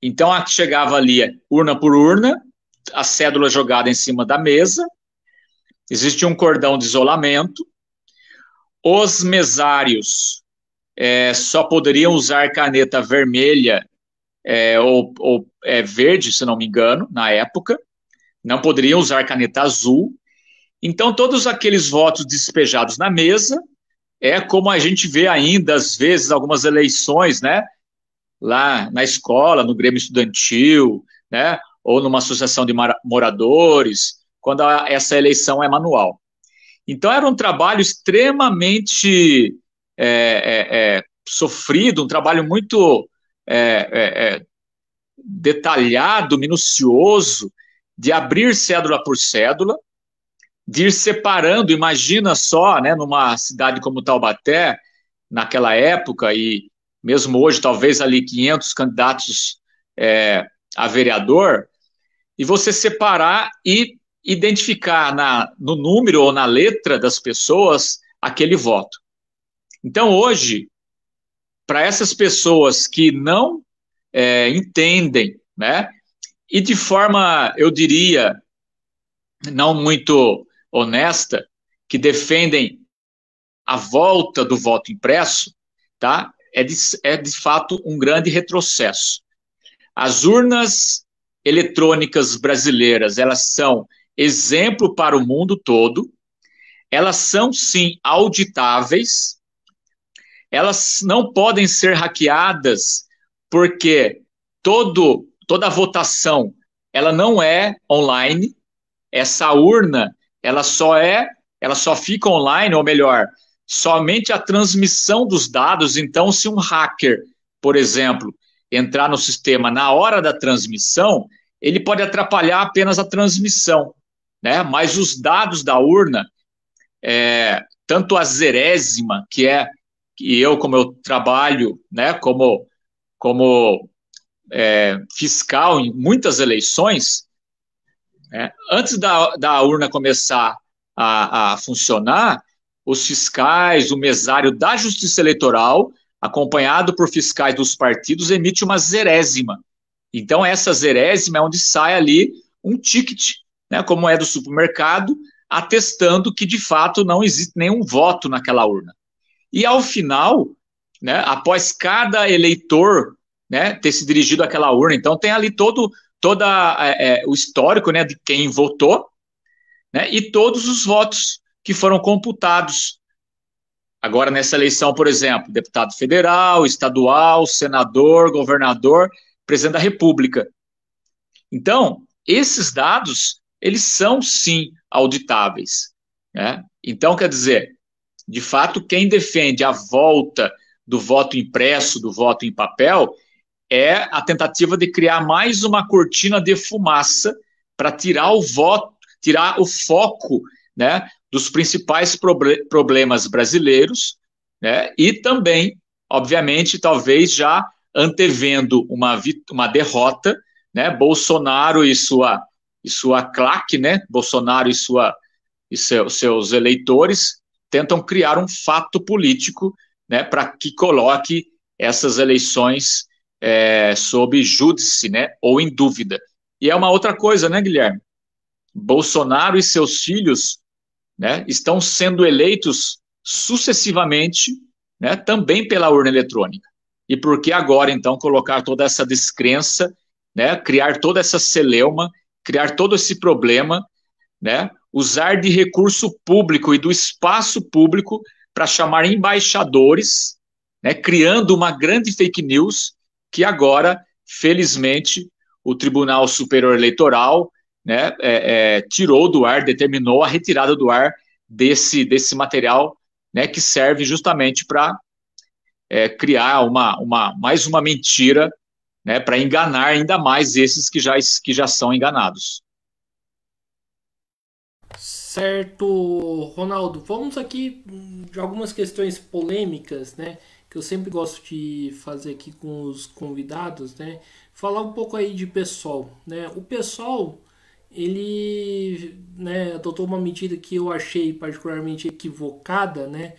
Então chegava ali é urna por urna, a cédula jogada em cima da mesa, existia um cordão de isolamento, os mesários é, só poderiam usar caneta vermelha é, ou, ou é, verde, se não me engano, na época, não poderiam usar caneta azul. Então, todos aqueles votos despejados na mesa é como a gente vê ainda, às vezes, algumas eleições, né? Lá na escola, no Grêmio Estudantil, né? Ou numa associação de moradores, quando a, essa eleição é manual. Então, era um trabalho extremamente é, é, é, sofrido, um trabalho muito é, é, é, detalhado, minucioso, de abrir cédula por cédula, de ir separando, imagina só, né, numa cidade como Taubaté, naquela época, e mesmo hoje, talvez ali 500 candidatos é, a vereador, e você separar e identificar na, no número ou na letra das pessoas aquele voto. Então, hoje, para essas pessoas que não é, entendem, né? E de forma, eu diria, não muito honesta, que defendem a volta do voto impresso, tá? É de, é de fato um grande retrocesso. As urnas eletrônicas brasileiras, elas são exemplo para o mundo todo, elas são sim auditáveis, elas não podem ser hackeadas porque todo, toda votação ela não é online, essa urna ela só é, ela só fica online, ou melhor, somente a transmissão dos dados. Então, se um hacker, por exemplo, entrar no sistema na hora da transmissão, ele pode atrapalhar apenas a transmissão, né? Mas os dados da urna, é, tanto a zerésima, que é que eu, como eu trabalho, né, como como é, fiscal em muitas eleições, né, antes da, da urna começar a, a funcionar, os fiscais, o mesário da Justiça Eleitoral, acompanhado por fiscais dos partidos, emite uma zerésima. Então, essa zerésima é onde sai ali um ticket, né, como é do supermercado, atestando que de fato não existe nenhum voto naquela urna. E ao final, né, após cada eleitor né, ter se dirigido àquela urna. Então tem ali todo, é, é, o histórico né, de quem votou né, e todos os votos que foram computados. Agora, nessa eleição, por exemplo, deputado federal, estadual, senador, governador, presidente da República. Então, esses dados, eles são sim auditáveis. Né? Então, quer dizer, de fato, quem defende a volta do voto impresso, do voto em papel, é a tentativa de criar mais uma cortina de fumaça para tirar o voto, tirar o foco né, dos principais problemas brasileiros, né, e também, obviamente, talvez já antevendo uma, uma derrota, né, Bolsonaro e sua, e sua claque, né, Bolsonaro e, sua, e seu, seus eleitores tentam criar um fato político né, para que coloque essas eleições é, sob júdice, né, ou em dúvida. E é uma outra coisa, né, Guilherme? Bolsonaro e seus filhos né, estão sendo eleitos sucessivamente, né, também pela urna eletrônica. E por que agora, então, colocar toda essa descrença, né, criar toda essa celeuma, criar todo esse problema, né, usar de recurso público e do espaço público para chamar embaixadores, né, criando uma grande fake news que agora, felizmente, o Tribunal Superior Eleitoral né, é, é, tirou do ar, determinou a retirada do ar desse, desse material né, que serve justamente para é, criar uma, uma, mais uma mentira né, para enganar ainda mais esses que já, que já são enganados.
Certo, Ronaldo, vamos aqui de algumas questões polêmicas, né? Que eu sempre gosto de fazer aqui com os convidados, né? Falar um pouco aí de pessoal, né? O pessoal ele né, adotou uma medida que eu achei particularmente equivocada, né?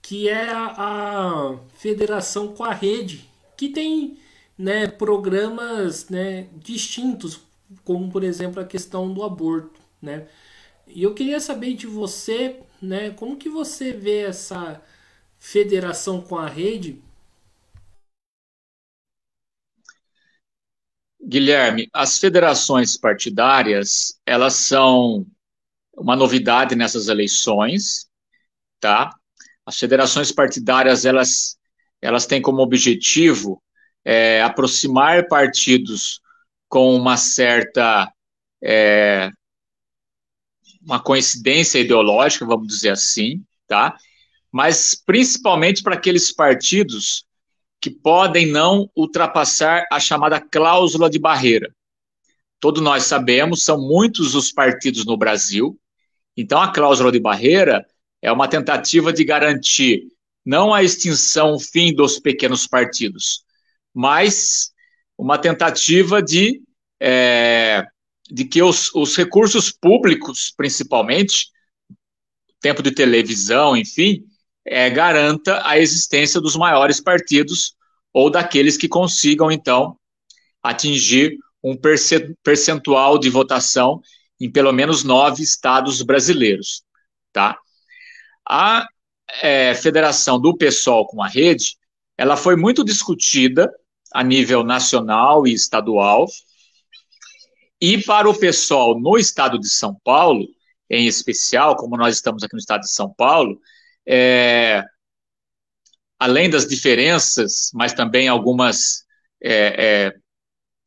Que é a, a federação com a rede, que tem né, programas né, distintos, como por exemplo a questão do aborto, né? E eu queria saber de você, né, como que você vê essa federação com a rede?
Guilherme, as federações partidárias, elas são uma novidade nessas eleições, tá? As federações partidárias, elas, elas têm como objetivo é, aproximar partidos com uma certa é, uma coincidência ideológica, vamos dizer assim, tá? mas principalmente para aqueles partidos que podem não ultrapassar a chamada cláusula de barreira. Todos nós sabemos, são muitos os partidos no Brasil, então a cláusula de barreira é uma tentativa de garantir não a extinção, o fim dos pequenos partidos, mas uma tentativa de é, de que os, os recursos públicos, principalmente, tempo de televisão, enfim, é, garanta a existência dos maiores partidos ou daqueles que consigam, então, atingir um percentual de votação em pelo menos nove estados brasileiros. Tá? A é, federação do PSOL com a rede, ela foi muito discutida a nível nacional e estadual, e para o pessoal no estado de São Paulo, em especial, como nós estamos aqui no estado de São Paulo, é, além das diferenças, mas também algumas, é, é,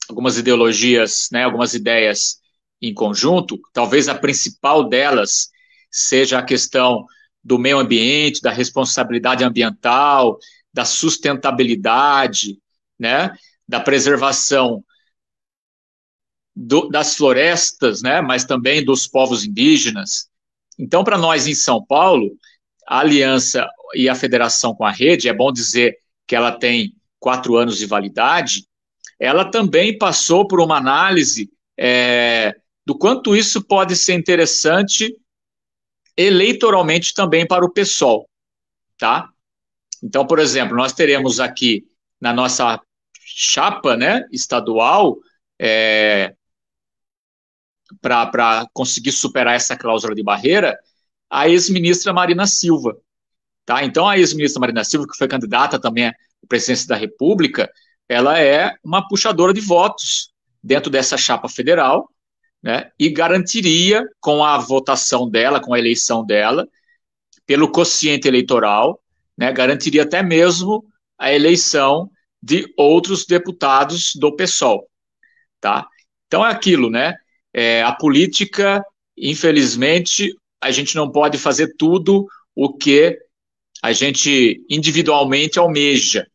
algumas ideologias, né, algumas ideias em conjunto, talvez a principal delas seja a questão do meio ambiente, da responsabilidade ambiental, da sustentabilidade, né, da preservação do, das florestas, né, mas também dos povos indígenas. Então, para nós em São Paulo, a aliança e a federação com a rede, é bom dizer que ela tem quatro anos de validade, ela também passou por uma análise é, do quanto isso pode ser interessante eleitoralmente também para o PSOL, tá? Então, por exemplo, nós teremos aqui na nossa chapa, né, estadual, é, para conseguir superar essa cláusula de barreira, a ex-ministra Marina Silva. Tá? Então, a ex-ministra Marina Silva, que foi candidata também à presidência da República, ela é uma puxadora de votos dentro dessa chapa federal, né? e garantiria, com a votação dela, com a eleição dela, pelo quociente eleitoral, né? garantiria até mesmo a eleição de outros deputados do PSOL. Tá? Então, é aquilo, né? É, a política, infelizmente, a gente não pode fazer tudo o que a gente individualmente almeja.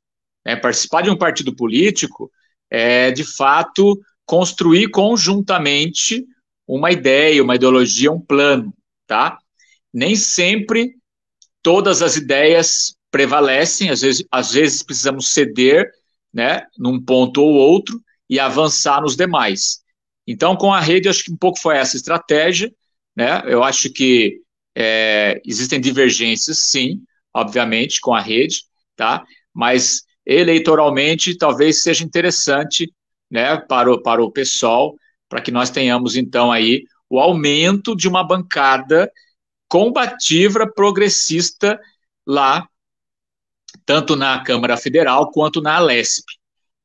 Né? Participar de um partido político é, de fato, construir conjuntamente uma ideia, uma ideologia, um plano, tá? Nem sempre todas as ideias prevalecem, às vezes, às vezes precisamos ceder, né, num ponto ou outro e avançar nos demais. Então, com a rede, acho que um pouco foi essa estratégia. Né? Eu acho que é, existem divergências, sim, obviamente, com a rede, tá? mas eleitoralmente talvez seja interessante né, para, o, para o pessoal, para que nós tenhamos, então, aí o aumento de uma bancada combativa, progressista lá, tanto na Câmara Federal quanto na Alesp.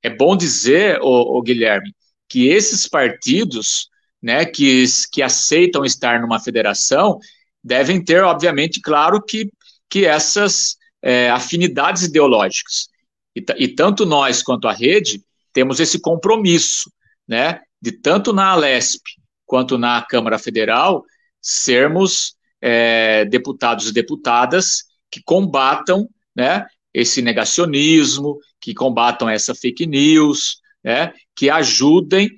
É bom dizer, o Guilherme, que esses partidos, né, que, que aceitam estar numa federação, devem ter, obviamente, claro que, que essas é, afinidades ideológicas. E, e tanto nós quanto a rede temos esse compromisso, né, de tanto na Alesp quanto na Câmara Federal sermos é, deputados e deputadas que combatam, né, esse negacionismo, que combatam essa fake news, né, que ajudem,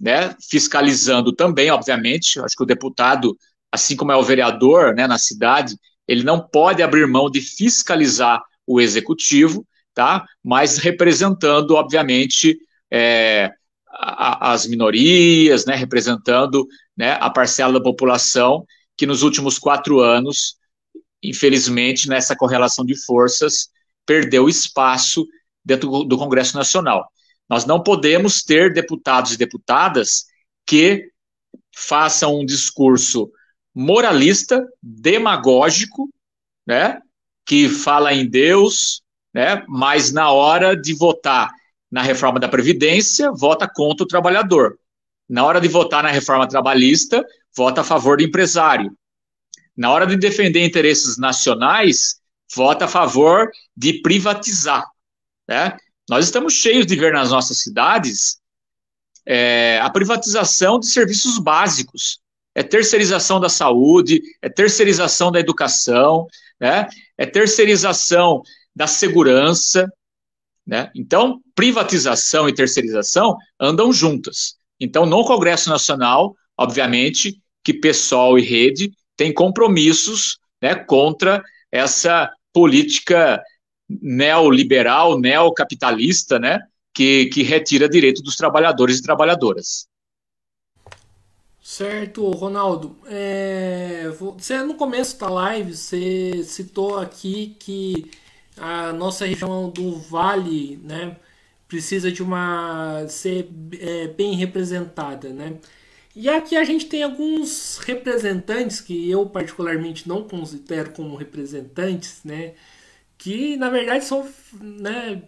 né, fiscalizando também, obviamente. Acho que o deputado, assim como é o vereador né, na cidade, ele não pode abrir mão de fiscalizar o executivo, tá? mas representando, obviamente, é, a, as minorias, né, representando né, a parcela da população que nos últimos quatro anos, infelizmente, nessa correlação de forças, perdeu espaço dentro do Congresso Nacional. Nós não podemos ter deputados e deputadas que façam um discurso moralista, demagógico, né, que fala em Deus, né, mas na hora de votar na reforma da Previdência, vota contra o trabalhador. Na hora de votar na reforma trabalhista, vota a favor do empresário. Na hora de defender interesses nacionais, vota a favor de privatizar. Né? Nós estamos cheios de ver nas nossas cidades é, a privatização de serviços básicos. É terceirização da saúde, é terceirização da educação, né? é terceirização da segurança. Né? Então, privatização e terceirização andam juntas. Então, no Congresso Nacional, obviamente, que pessoal e Rede têm compromissos né, contra essa política neoliberal, neocapitalista, né, que, que retira direito dos trabalhadores e trabalhadoras.
Certo, Ronaldo. É, você no começo da live você citou aqui que a nossa região do Vale, né, precisa de uma ser é, bem representada, né? E aqui a gente tem alguns representantes que eu particularmente não considero como representantes, né? que na verdade são, né,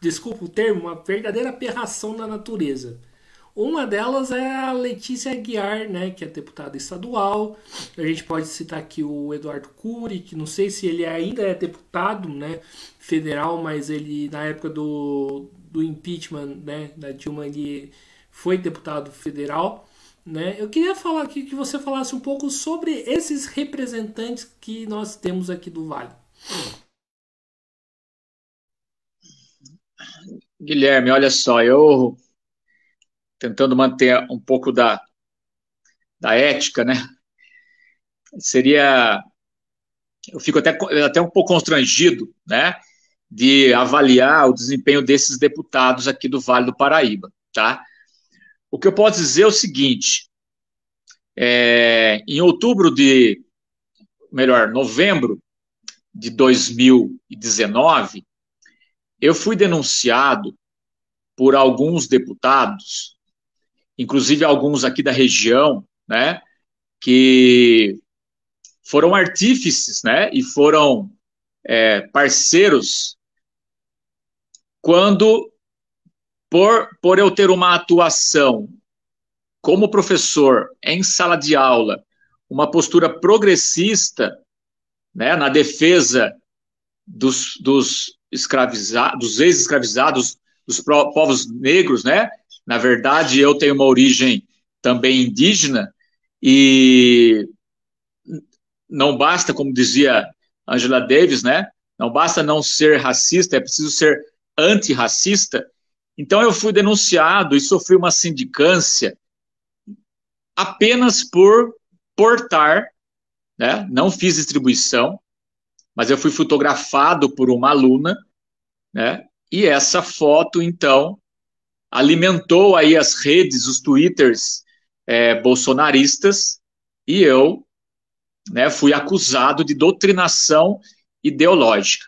desculpa o termo, uma verdadeira aberração da natureza. Uma delas é a Letícia Aguiar, né, que é deputada estadual. A gente pode citar aqui o Eduardo Cury, que não sei se ele ainda é deputado né, federal, mas ele, na época do, do impeachment né, da Dilma, ele foi deputado federal. Né? Eu queria falar aqui que você falasse um pouco sobre esses representantes que nós temos aqui do Vale.
Guilherme, olha só, eu tentando manter um pouco da, da ética, né? Seria. Eu fico até, até um pouco constrangido, né? De avaliar o desempenho desses deputados aqui do Vale do Paraíba, tá? O que eu posso dizer é o seguinte: é, em outubro de. Melhor, novembro de 2019, eu fui denunciado por alguns deputados, inclusive alguns aqui da região, né, que foram artífices, né, e foram é, parceiros quando, por, por eu ter uma atuação como professor em sala de aula, uma postura progressista, né, na defesa dos, dos escravizados, dos ex-escravizados, dos povos negros, né? Na verdade, eu tenho uma origem também indígena e não basta, como dizia Angela Davis, né? Não basta não ser racista, é preciso ser antirracista. Então eu fui denunciado e sofri uma sindicância apenas por portar, né? Não fiz distribuição, mas eu fui fotografado por uma aluna, né? E essa foto, então, alimentou aí as redes, os twitters é, bolsonaristas, e eu né, fui acusado de doutrinação ideológica,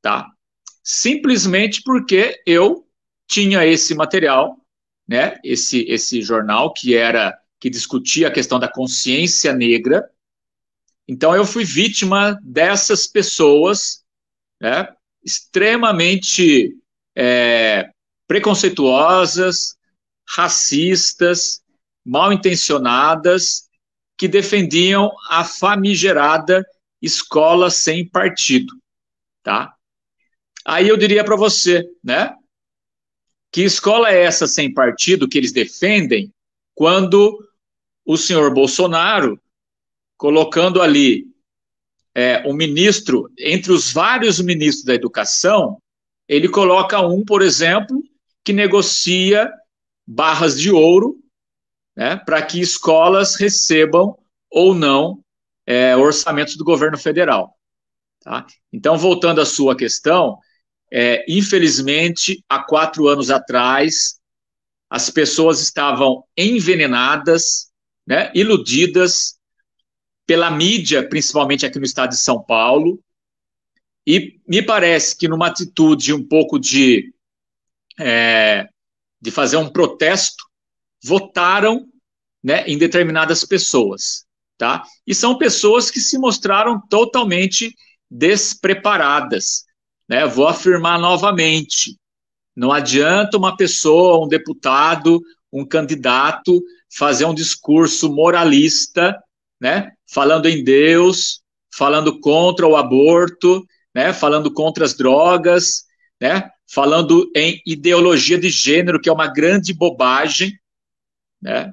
tá? Simplesmente porque eu tinha esse material, né? Esse esse jornal que era que discutia a questão da consciência negra, então eu fui vítima dessas pessoas, né, extremamente é, preconceituosas, racistas, mal intencionadas, que defendiam a famigerada escola sem partido, tá? Aí eu diria para você, né? Que escola é essa sem partido que eles defendem quando o senhor Bolsonaro colocando ali é, um ministro, entre os vários ministros da educação, ele coloca um, por exemplo, que negocia barras de ouro né, para que escolas recebam ou não é, orçamentos do governo federal. Tá? Então, voltando à sua questão, é, infelizmente, há quatro anos atrás, as pessoas estavam envenenadas, né, iludidas pela mídia, principalmente aqui no estado de São Paulo, e me parece que numa atitude um pouco de, é, de fazer um protesto, votaram né, em determinadas pessoas. Tá? E são pessoas que se mostraram totalmente despreparadas. Né? Vou afirmar novamente: não adianta uma pessoa, um deputado, um candidato, fazer um discurso moralista né, falando em Deus, falando contra o aborto, né, falando contra as drogas, né, falando em ideologia de gênero, que é uma grande bobagem. Né.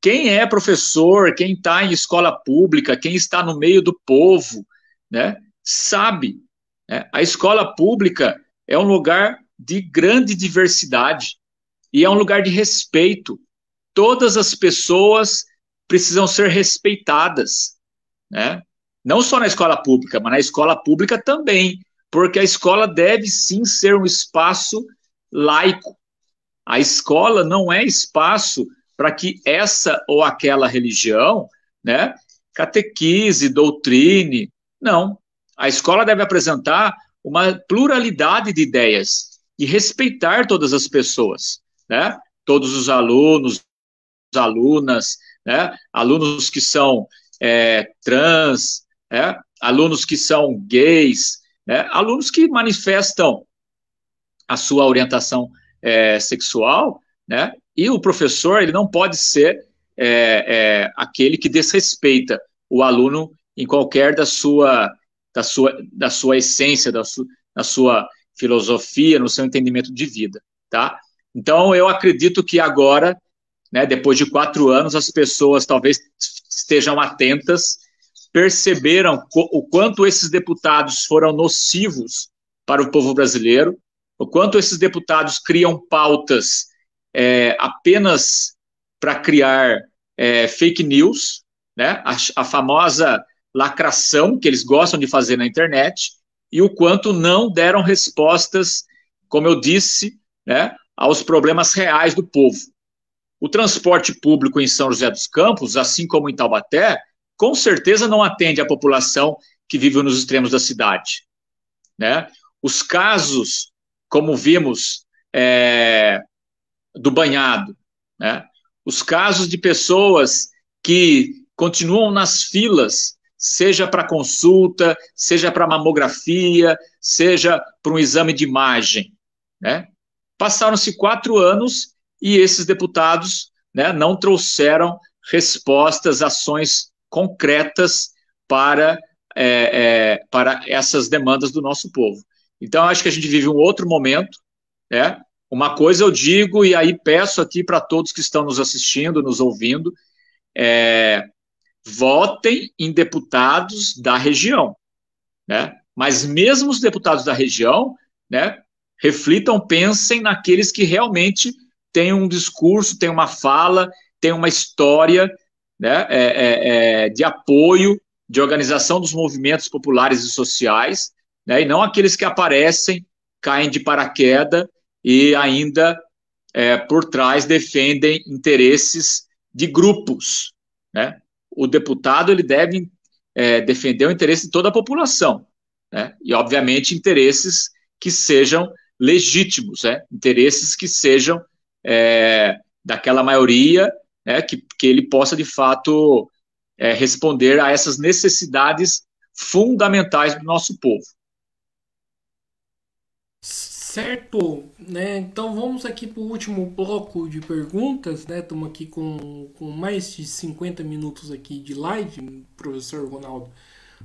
Quem é professor, quem está em escola pública, quem está no meio do povo, né, sabe. Né, a escola pública é um lugar de grande diversidade e é um lugar de respeito. Todas as pessoas precisam ser respeitadas né? Não só na escola pública, mas na escola pública também, porque a escola deve sim ser um espaço laico. A escola não é espaço para que essa ou aquela religião, né, catequize, doutrine. Não. A escola deve apresentar uma pluralidade de ideias e respeitar todas as pessoas, né? Todos os alunos, alunas, né? Alunos que são é, trans, né? alunos que são gays, né? alunos que manifestam a sua orientação é, sexual, né? E o professor ele não pode ser é, é, aquele que desrespeita o aluno em qualquer da sua da sua da sua essência, da, sua, da sua filosofia, no seu entendimento de vida, tá? Então eu acredito que agora, né, depois de quatro anos, as pessoas talvez estejam atentas, perceberam o quanto esses deputados foram nocivos para o povo brasileiro, o quanto esses deputados criam pautas é, apenas para criar é, fake news, né? A, a, famosa lacração que eles gostam de fazer na internet, e o quanto não deram respostas, como eu disse, né, aos problemas reais do povo. O transporte público em São José dos Campos, assim como em Taubaté, com certeza não atende a população que vive nos extremos da cidade. Né? Os casos, como vimos, é, do banhado, né? os casos de pessoas que continuam nas filas, seja para consulta, seja para mamografia, seja para um exame de imagem. Né? Passaram-se quatro anos e esses deputados né, não trouxeram respostas, ações concretas para, é, é, para essas demandas do nosso povo. Então, acho que a gente vive um outro momento. Né? Uma coisa eu digo, e aí peço aqui para todos que estão nos assistindo, nos ouvindo, é, votem em deputados da região. Né? Mas mesmo os deputados da região, né, reflitam, pensem naqueles que realmente tem um discurso, tem uma fala, tem uma história né, é, é, é, de apoio, de organização dos movimentos populares e sociais, né, e não aqueles que aparecem, caem de paraquedas e ainda é, por trás defendem interesses de grupos. Né? O deputado ele deve é, defender o interesse de toda a população, né? e obviamente interesses que sejam legítimos, né? interesses que sejam é, daquela maioria, né, que, que ele possa de fato é, responder a essas necessidades fundamentais do nosso povo.
Certo, né? Então vamos aqui para o último bloco de perguntas, né? Estamos aqui com, com mais de 50 minutos aqui de live, professor Ronaldo.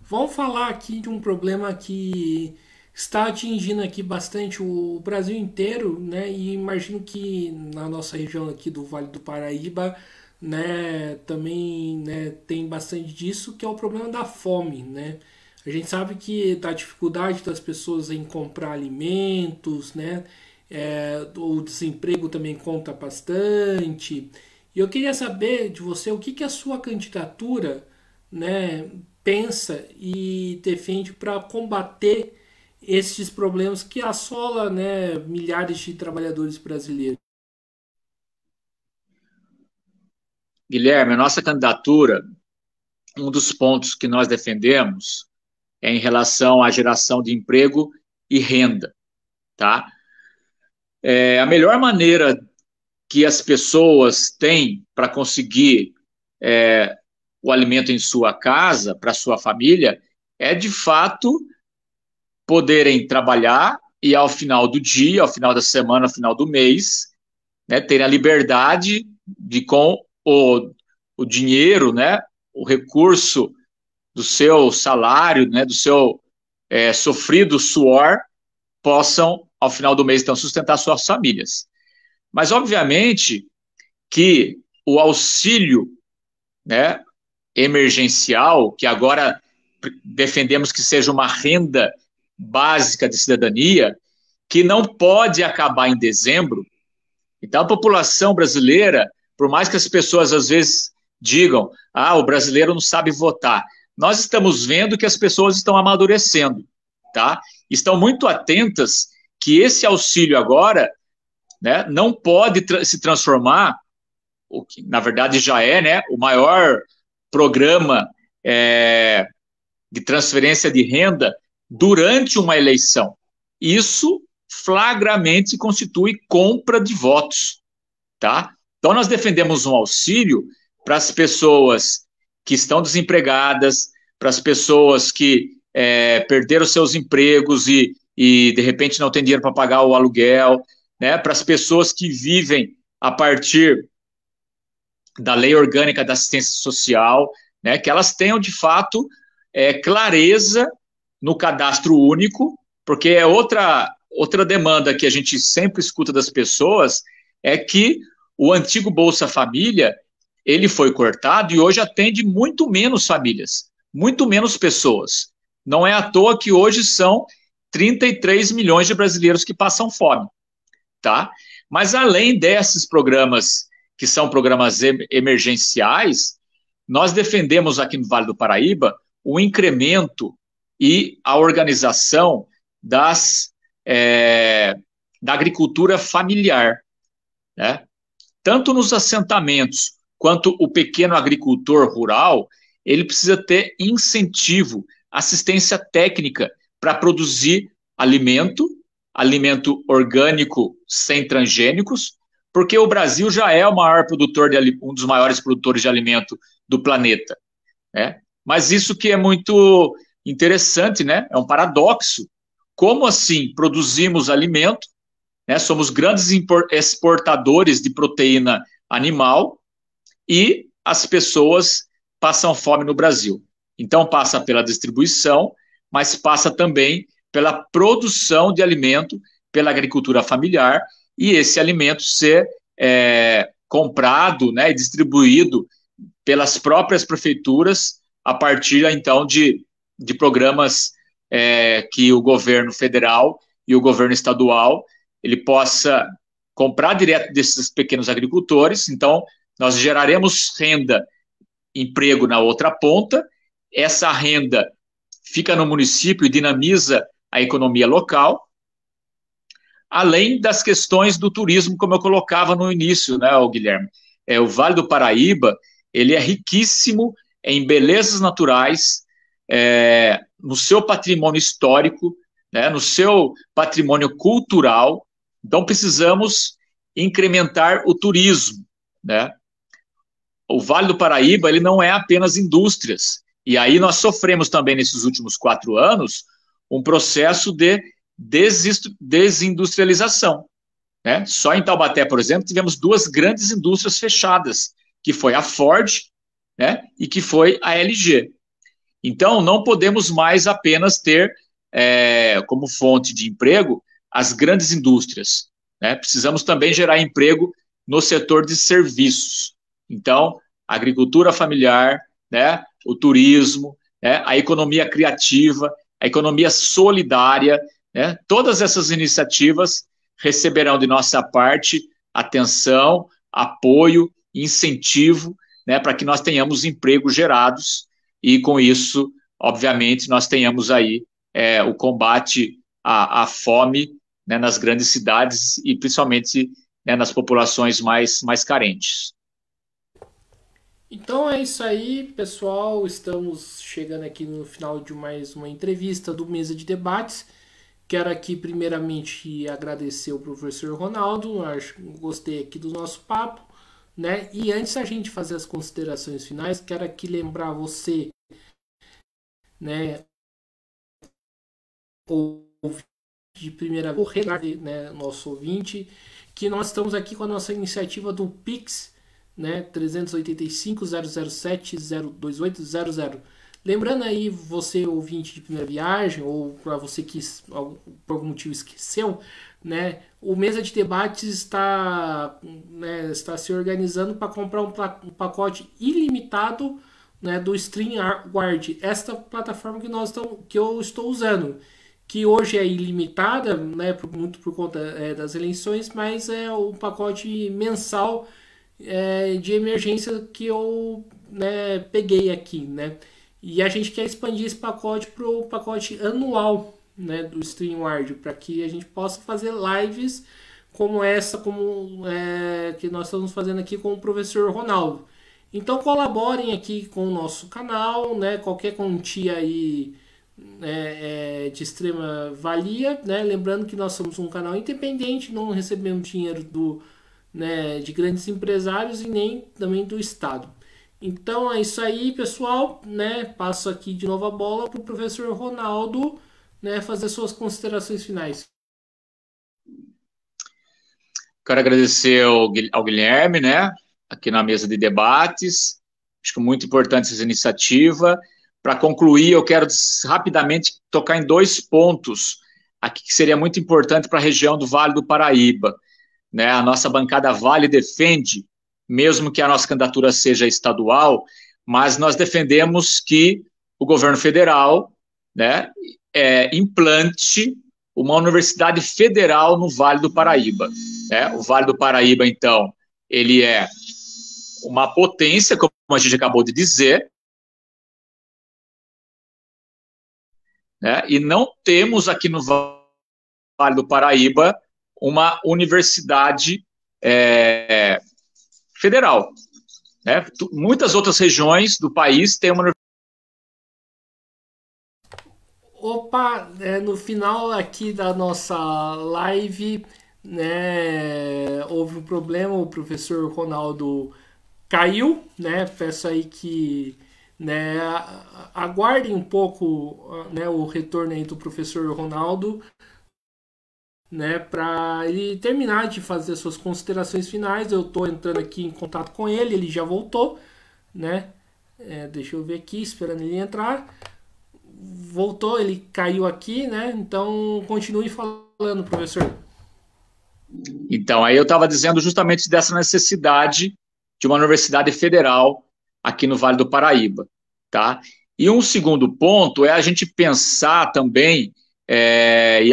Vamos falar aqui de um problema que está atingindo aqui bastante o Brasil inteiro, né? E imagino que na nossa região aqui do Vale do Paraíba, né, também né, tem bastante disso, que é o problema da fome, né? A gente sabe que da dificuldade das pessoas em comprar alimentos, né? É, o desemprego também conta bastante. E eu queria saber de você o que, que a sua candidatura né, pensa e defende para combater estes problemas que assola né, milhares de trabalhadores brasileiros.
Guilherme, a nossa candidatura, um dos pontos que nós defendemos é em relação à geração de emprego e renda, tá? É, a melhor maneira que as pessoas têm para conseguir é, o alimento em sua casa, para sua família, é de fato poderem trabalhar e ao final do dia, ao final da semana, ao final do mês, né, terem a liberdade de com o, o dinheiro, né, o recurso do seu salário, né, do seu é, sofrido suor, possam ao final do mês então sustentar suas famílias. Mas obviamente que o auxílio, né, emergencial, que agora defendemos que seja uma renda básica de cidadania que não pode acabar em dezembro. Então, a população brasileira, por mais que as pessoas às vezes digam, ah, o brasileiro não sabe votar, nós estamos vendo que as pessoas estão amadurecendo, tá? Estão muito atentas que esse auxílio agora né, não pode tra se transformar, o que na verdade já é, né, o maior programa é, de transferência de renda durante uma eleição. Isso flagramente constitui compra de votos, tá? Então nós defendemos um auxílio para as pessoas que estão desempregadas, para as pessoas que é, perderam seus empregos e, e de repente não têm dinheiro para pagar o aluguel, né? Para as pessoas que vivem a partir da lei orgânica da assistência social, né? Que elas tenham de fato é, clareza no cadastro único, porque é outra, outra demanda que a gente sempre escuta das pessoas, é que o antigo Bolsa Família, ele foi cortado e hoje atende muito menos famílias, muito menos pessoas. Não é à toa que hoje são 33 milhões de brasileiros que passam fome, tá? Mas além desses programas que são programas emergenciais, nós defendemos aqui no Vale do Paraíba o incremento e a organização das, é, da agricultura familiar. Né? Tanto nos assentamentos quanto o pequeno agricultor rural, ele precisa ter incentivo, assistência técnica para produzir alimento, alimento orgânico sem transgênicos, porque o Brasil já é o maior produtor de, um dos maiores produtores de alimento do planeta. Né? Mas isso que é muito Interessante, né? É um paradoxo. Como assim produzimos alimento, né? somos grandes exportadores de proteína animal e as pessoas passam fome no Brasil. Então, passa pela distribuição, mas passa também pela produção de alimento, pela agricultura familiar, e esse alimento ser é, comprado né, e distribuído pelas próprias prefeituras a partir, então, de de programas é, que o governo federal e o governo estadual ele possa comprar direto desses pequenos agricultores. Então, nós geraremos renda, emprego na outra ponta. Essa renda fica no município e dinamiza a economia local. Além das questões do turismo, como eu colocava no início, né, Guilherme? É, o Vale do Paraíba ele é riquíssimo em belezas naturais, é, no seu patrimônio histórico, né, no seu patrimônio cultural. Então, precisamos incrementar o turismo. Né? O Vale do Paraíba ele não é apenas indústrias. E aí nós sofremos também nesses últimos quatro anos um processo de desindustrialização. Né? Só em Taubaté, por exemplo, tivemos duas grandes indústrias fechadas, que foi a Ford né, e que foi a LG. Então, não podemos mais apenas ter é, como fonte de emprego as grandes indústrias. Né? Precisamos também gerar emprego no setor de serviços. Então, a agricultura familiar, né? o turismo, né? a economia criativa, a economia solidária, né? todas essas iniciativas receberão de nossa parte atenção, apoio, incentivo né? para que nós tenhamos empregos gerados e com isso, obviamente, nós tenhamos aí é, o combate à, à fome né, nas grandes cidades e principalmente né, nas populações mais, mais carentes.
Então é isso aí, pessoal. Estamos chegando aqui no final de mais uma entrevista do Mesa de Debates. Quero aqui primeiramente agradecer o professor Ronaldo, acho gostei aqui do nosso papo, né? E antes da gente fazer as considerações finais, quero aqui lembrar você né, de primeira vez, né, nosso ouvinte, que nós estamos aqui com a nossa iniciativa do Pix, né, 385 007 00 Lembrando aí, você ouvinte de primeira viagem, ou para você que por algum motivo esqueceu, né, o Mesa de Debates está, né, está se organizando para comprar um pacote ilimitado né, do StreamYard, esta plataforma que, nós que eu estou usando, que hoje é ilimitada, né, por, muito por conta é, das eleições, mas é o pacote mensal é, de emergência que eu né, peguei aqui, né? E a gente quer expandir esse pacote para o pacote anual né, do StreamYard, para que a gente possa fazer lives como essa, como é, que nós estamos fazendo aqui com o professor Ronaldo. Então colaborem aqui com o nosso canal, né? Qualquer quantia aí é, é, de extrema valia, né? Lembrando que nós somos um canal independente, não recebemos dinheiro do, né, de grandes empresários e nem também do Estado. Então é isso aí, pessoal, né? Passo aqui de novo a bola para o professor Ronaldo, né? Fazer suas considerações finais.
Quero agradecer ao Guilherme, né? aqui na mesa de debates. Acho que é muito importante essa iniciativa. Para concluir, eu quero rapidamente tocar em dois pontos aqui que seria muito importante para a região do Vale do Paraíba. Né? A nossa bancada Vale defende, mesmo que a nossa candidatura seja estadual, mas nós defendemos que o governo federal né, é, implante uma universidade federal no Vale do Paraíba. Né? O Vale do Paraíba, então, ele é uma potência, como a gente acabou de dizer, né? e não temos aqui no Vale do Paraíba uma universidade é, federal. Né? Muitas outras regiões do país têm uma
Opa, é, no final aqui da nossa live, né, houve um problema, o professor Ronaldo caiu, né? Peço aí que né, aguardem um pouco né, o retorno aí do professor Ronaldo, né, para ele terminar de fazer suas considerações finais. Eu estou entrando aqui em contato com ele, ele já voltou, né? É, deixa eu ver aqui, esperando ele entrar. Voltou, ele caiu aqui, né? Então continue falando, professor. Então,
aí eu estava dizendo justamente dessa necessidade de uma universidade federal aqui no Vale do Paraíba, tá? E um segundo ponto é a gente pensar também é, e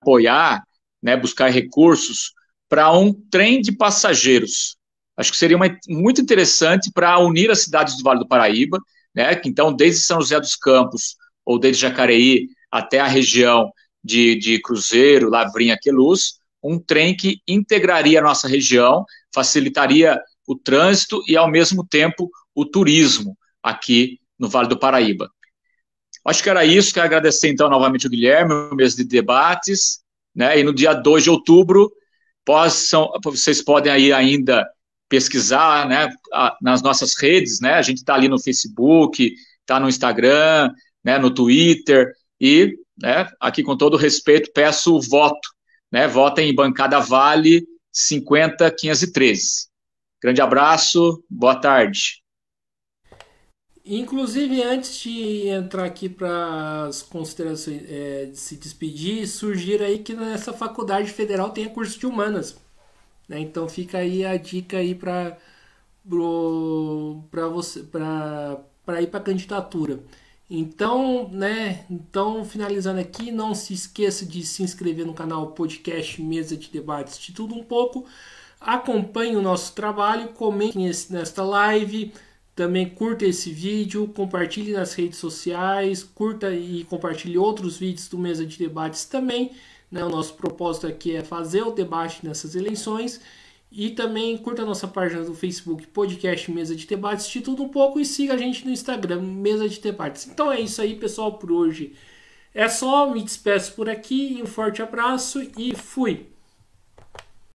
apoiar, né, buscar recursos para um trem de passageiros. Acho que seria uma, muito interessante para unir as cidades do Vale do Paraíba, né? Então, desde São José dos Campos ou desde Jacareí até a região de, de Cruzeiro, Lavrinha, Queluz, um trem que integraria a nossa região, facilitaria o trânsito e, ao mesmo tempo, o turismo aqui no Vale do Paraíba. Acho que era isso. Quero agradecer, então, novamente o Guilherme, o mês de debates. Né? E no dia 2 de outubro, possam, vocês podem aí ainda pesquisar né, nas nossas redes, né? A gente está ali no Facebook, está no Instagram, né, no Twitter. E, né, aqui com todo respeito, peço o voto. Né? Votem em Bancada Vale 50513. Grande abraço, boa tarde.
Inclusive, antes de entrar aqui para as considerações, é, de se despedir, surgir aí que nessa faculdade federal tenha curso de humanas. Né? Então fica aí a dica aí para para você para ir para candidatura. Então, né, então finalizando aqui, não se esqueça de se inscrever no canal Podcast Mesa de Debates de Tudo Um Pouco. Acompanhe o nosso trabalho, comente nesta live, também curta esse vídeo, compartilhe nas redes sociais, curta e compartilhe outros vídeos do Mesa de Debates também. Né? O nosso propósito aqui é fazer o debate nessas eleições. E também curta a nossa página do Facebook, podcast Mesa de Debates, de tudo um pouco e siga a gente no Instagram, Mesa de Debates. Então é isso aí, pessoal, por hoje. É só, me despeço por aqui, um forte abraço e fui!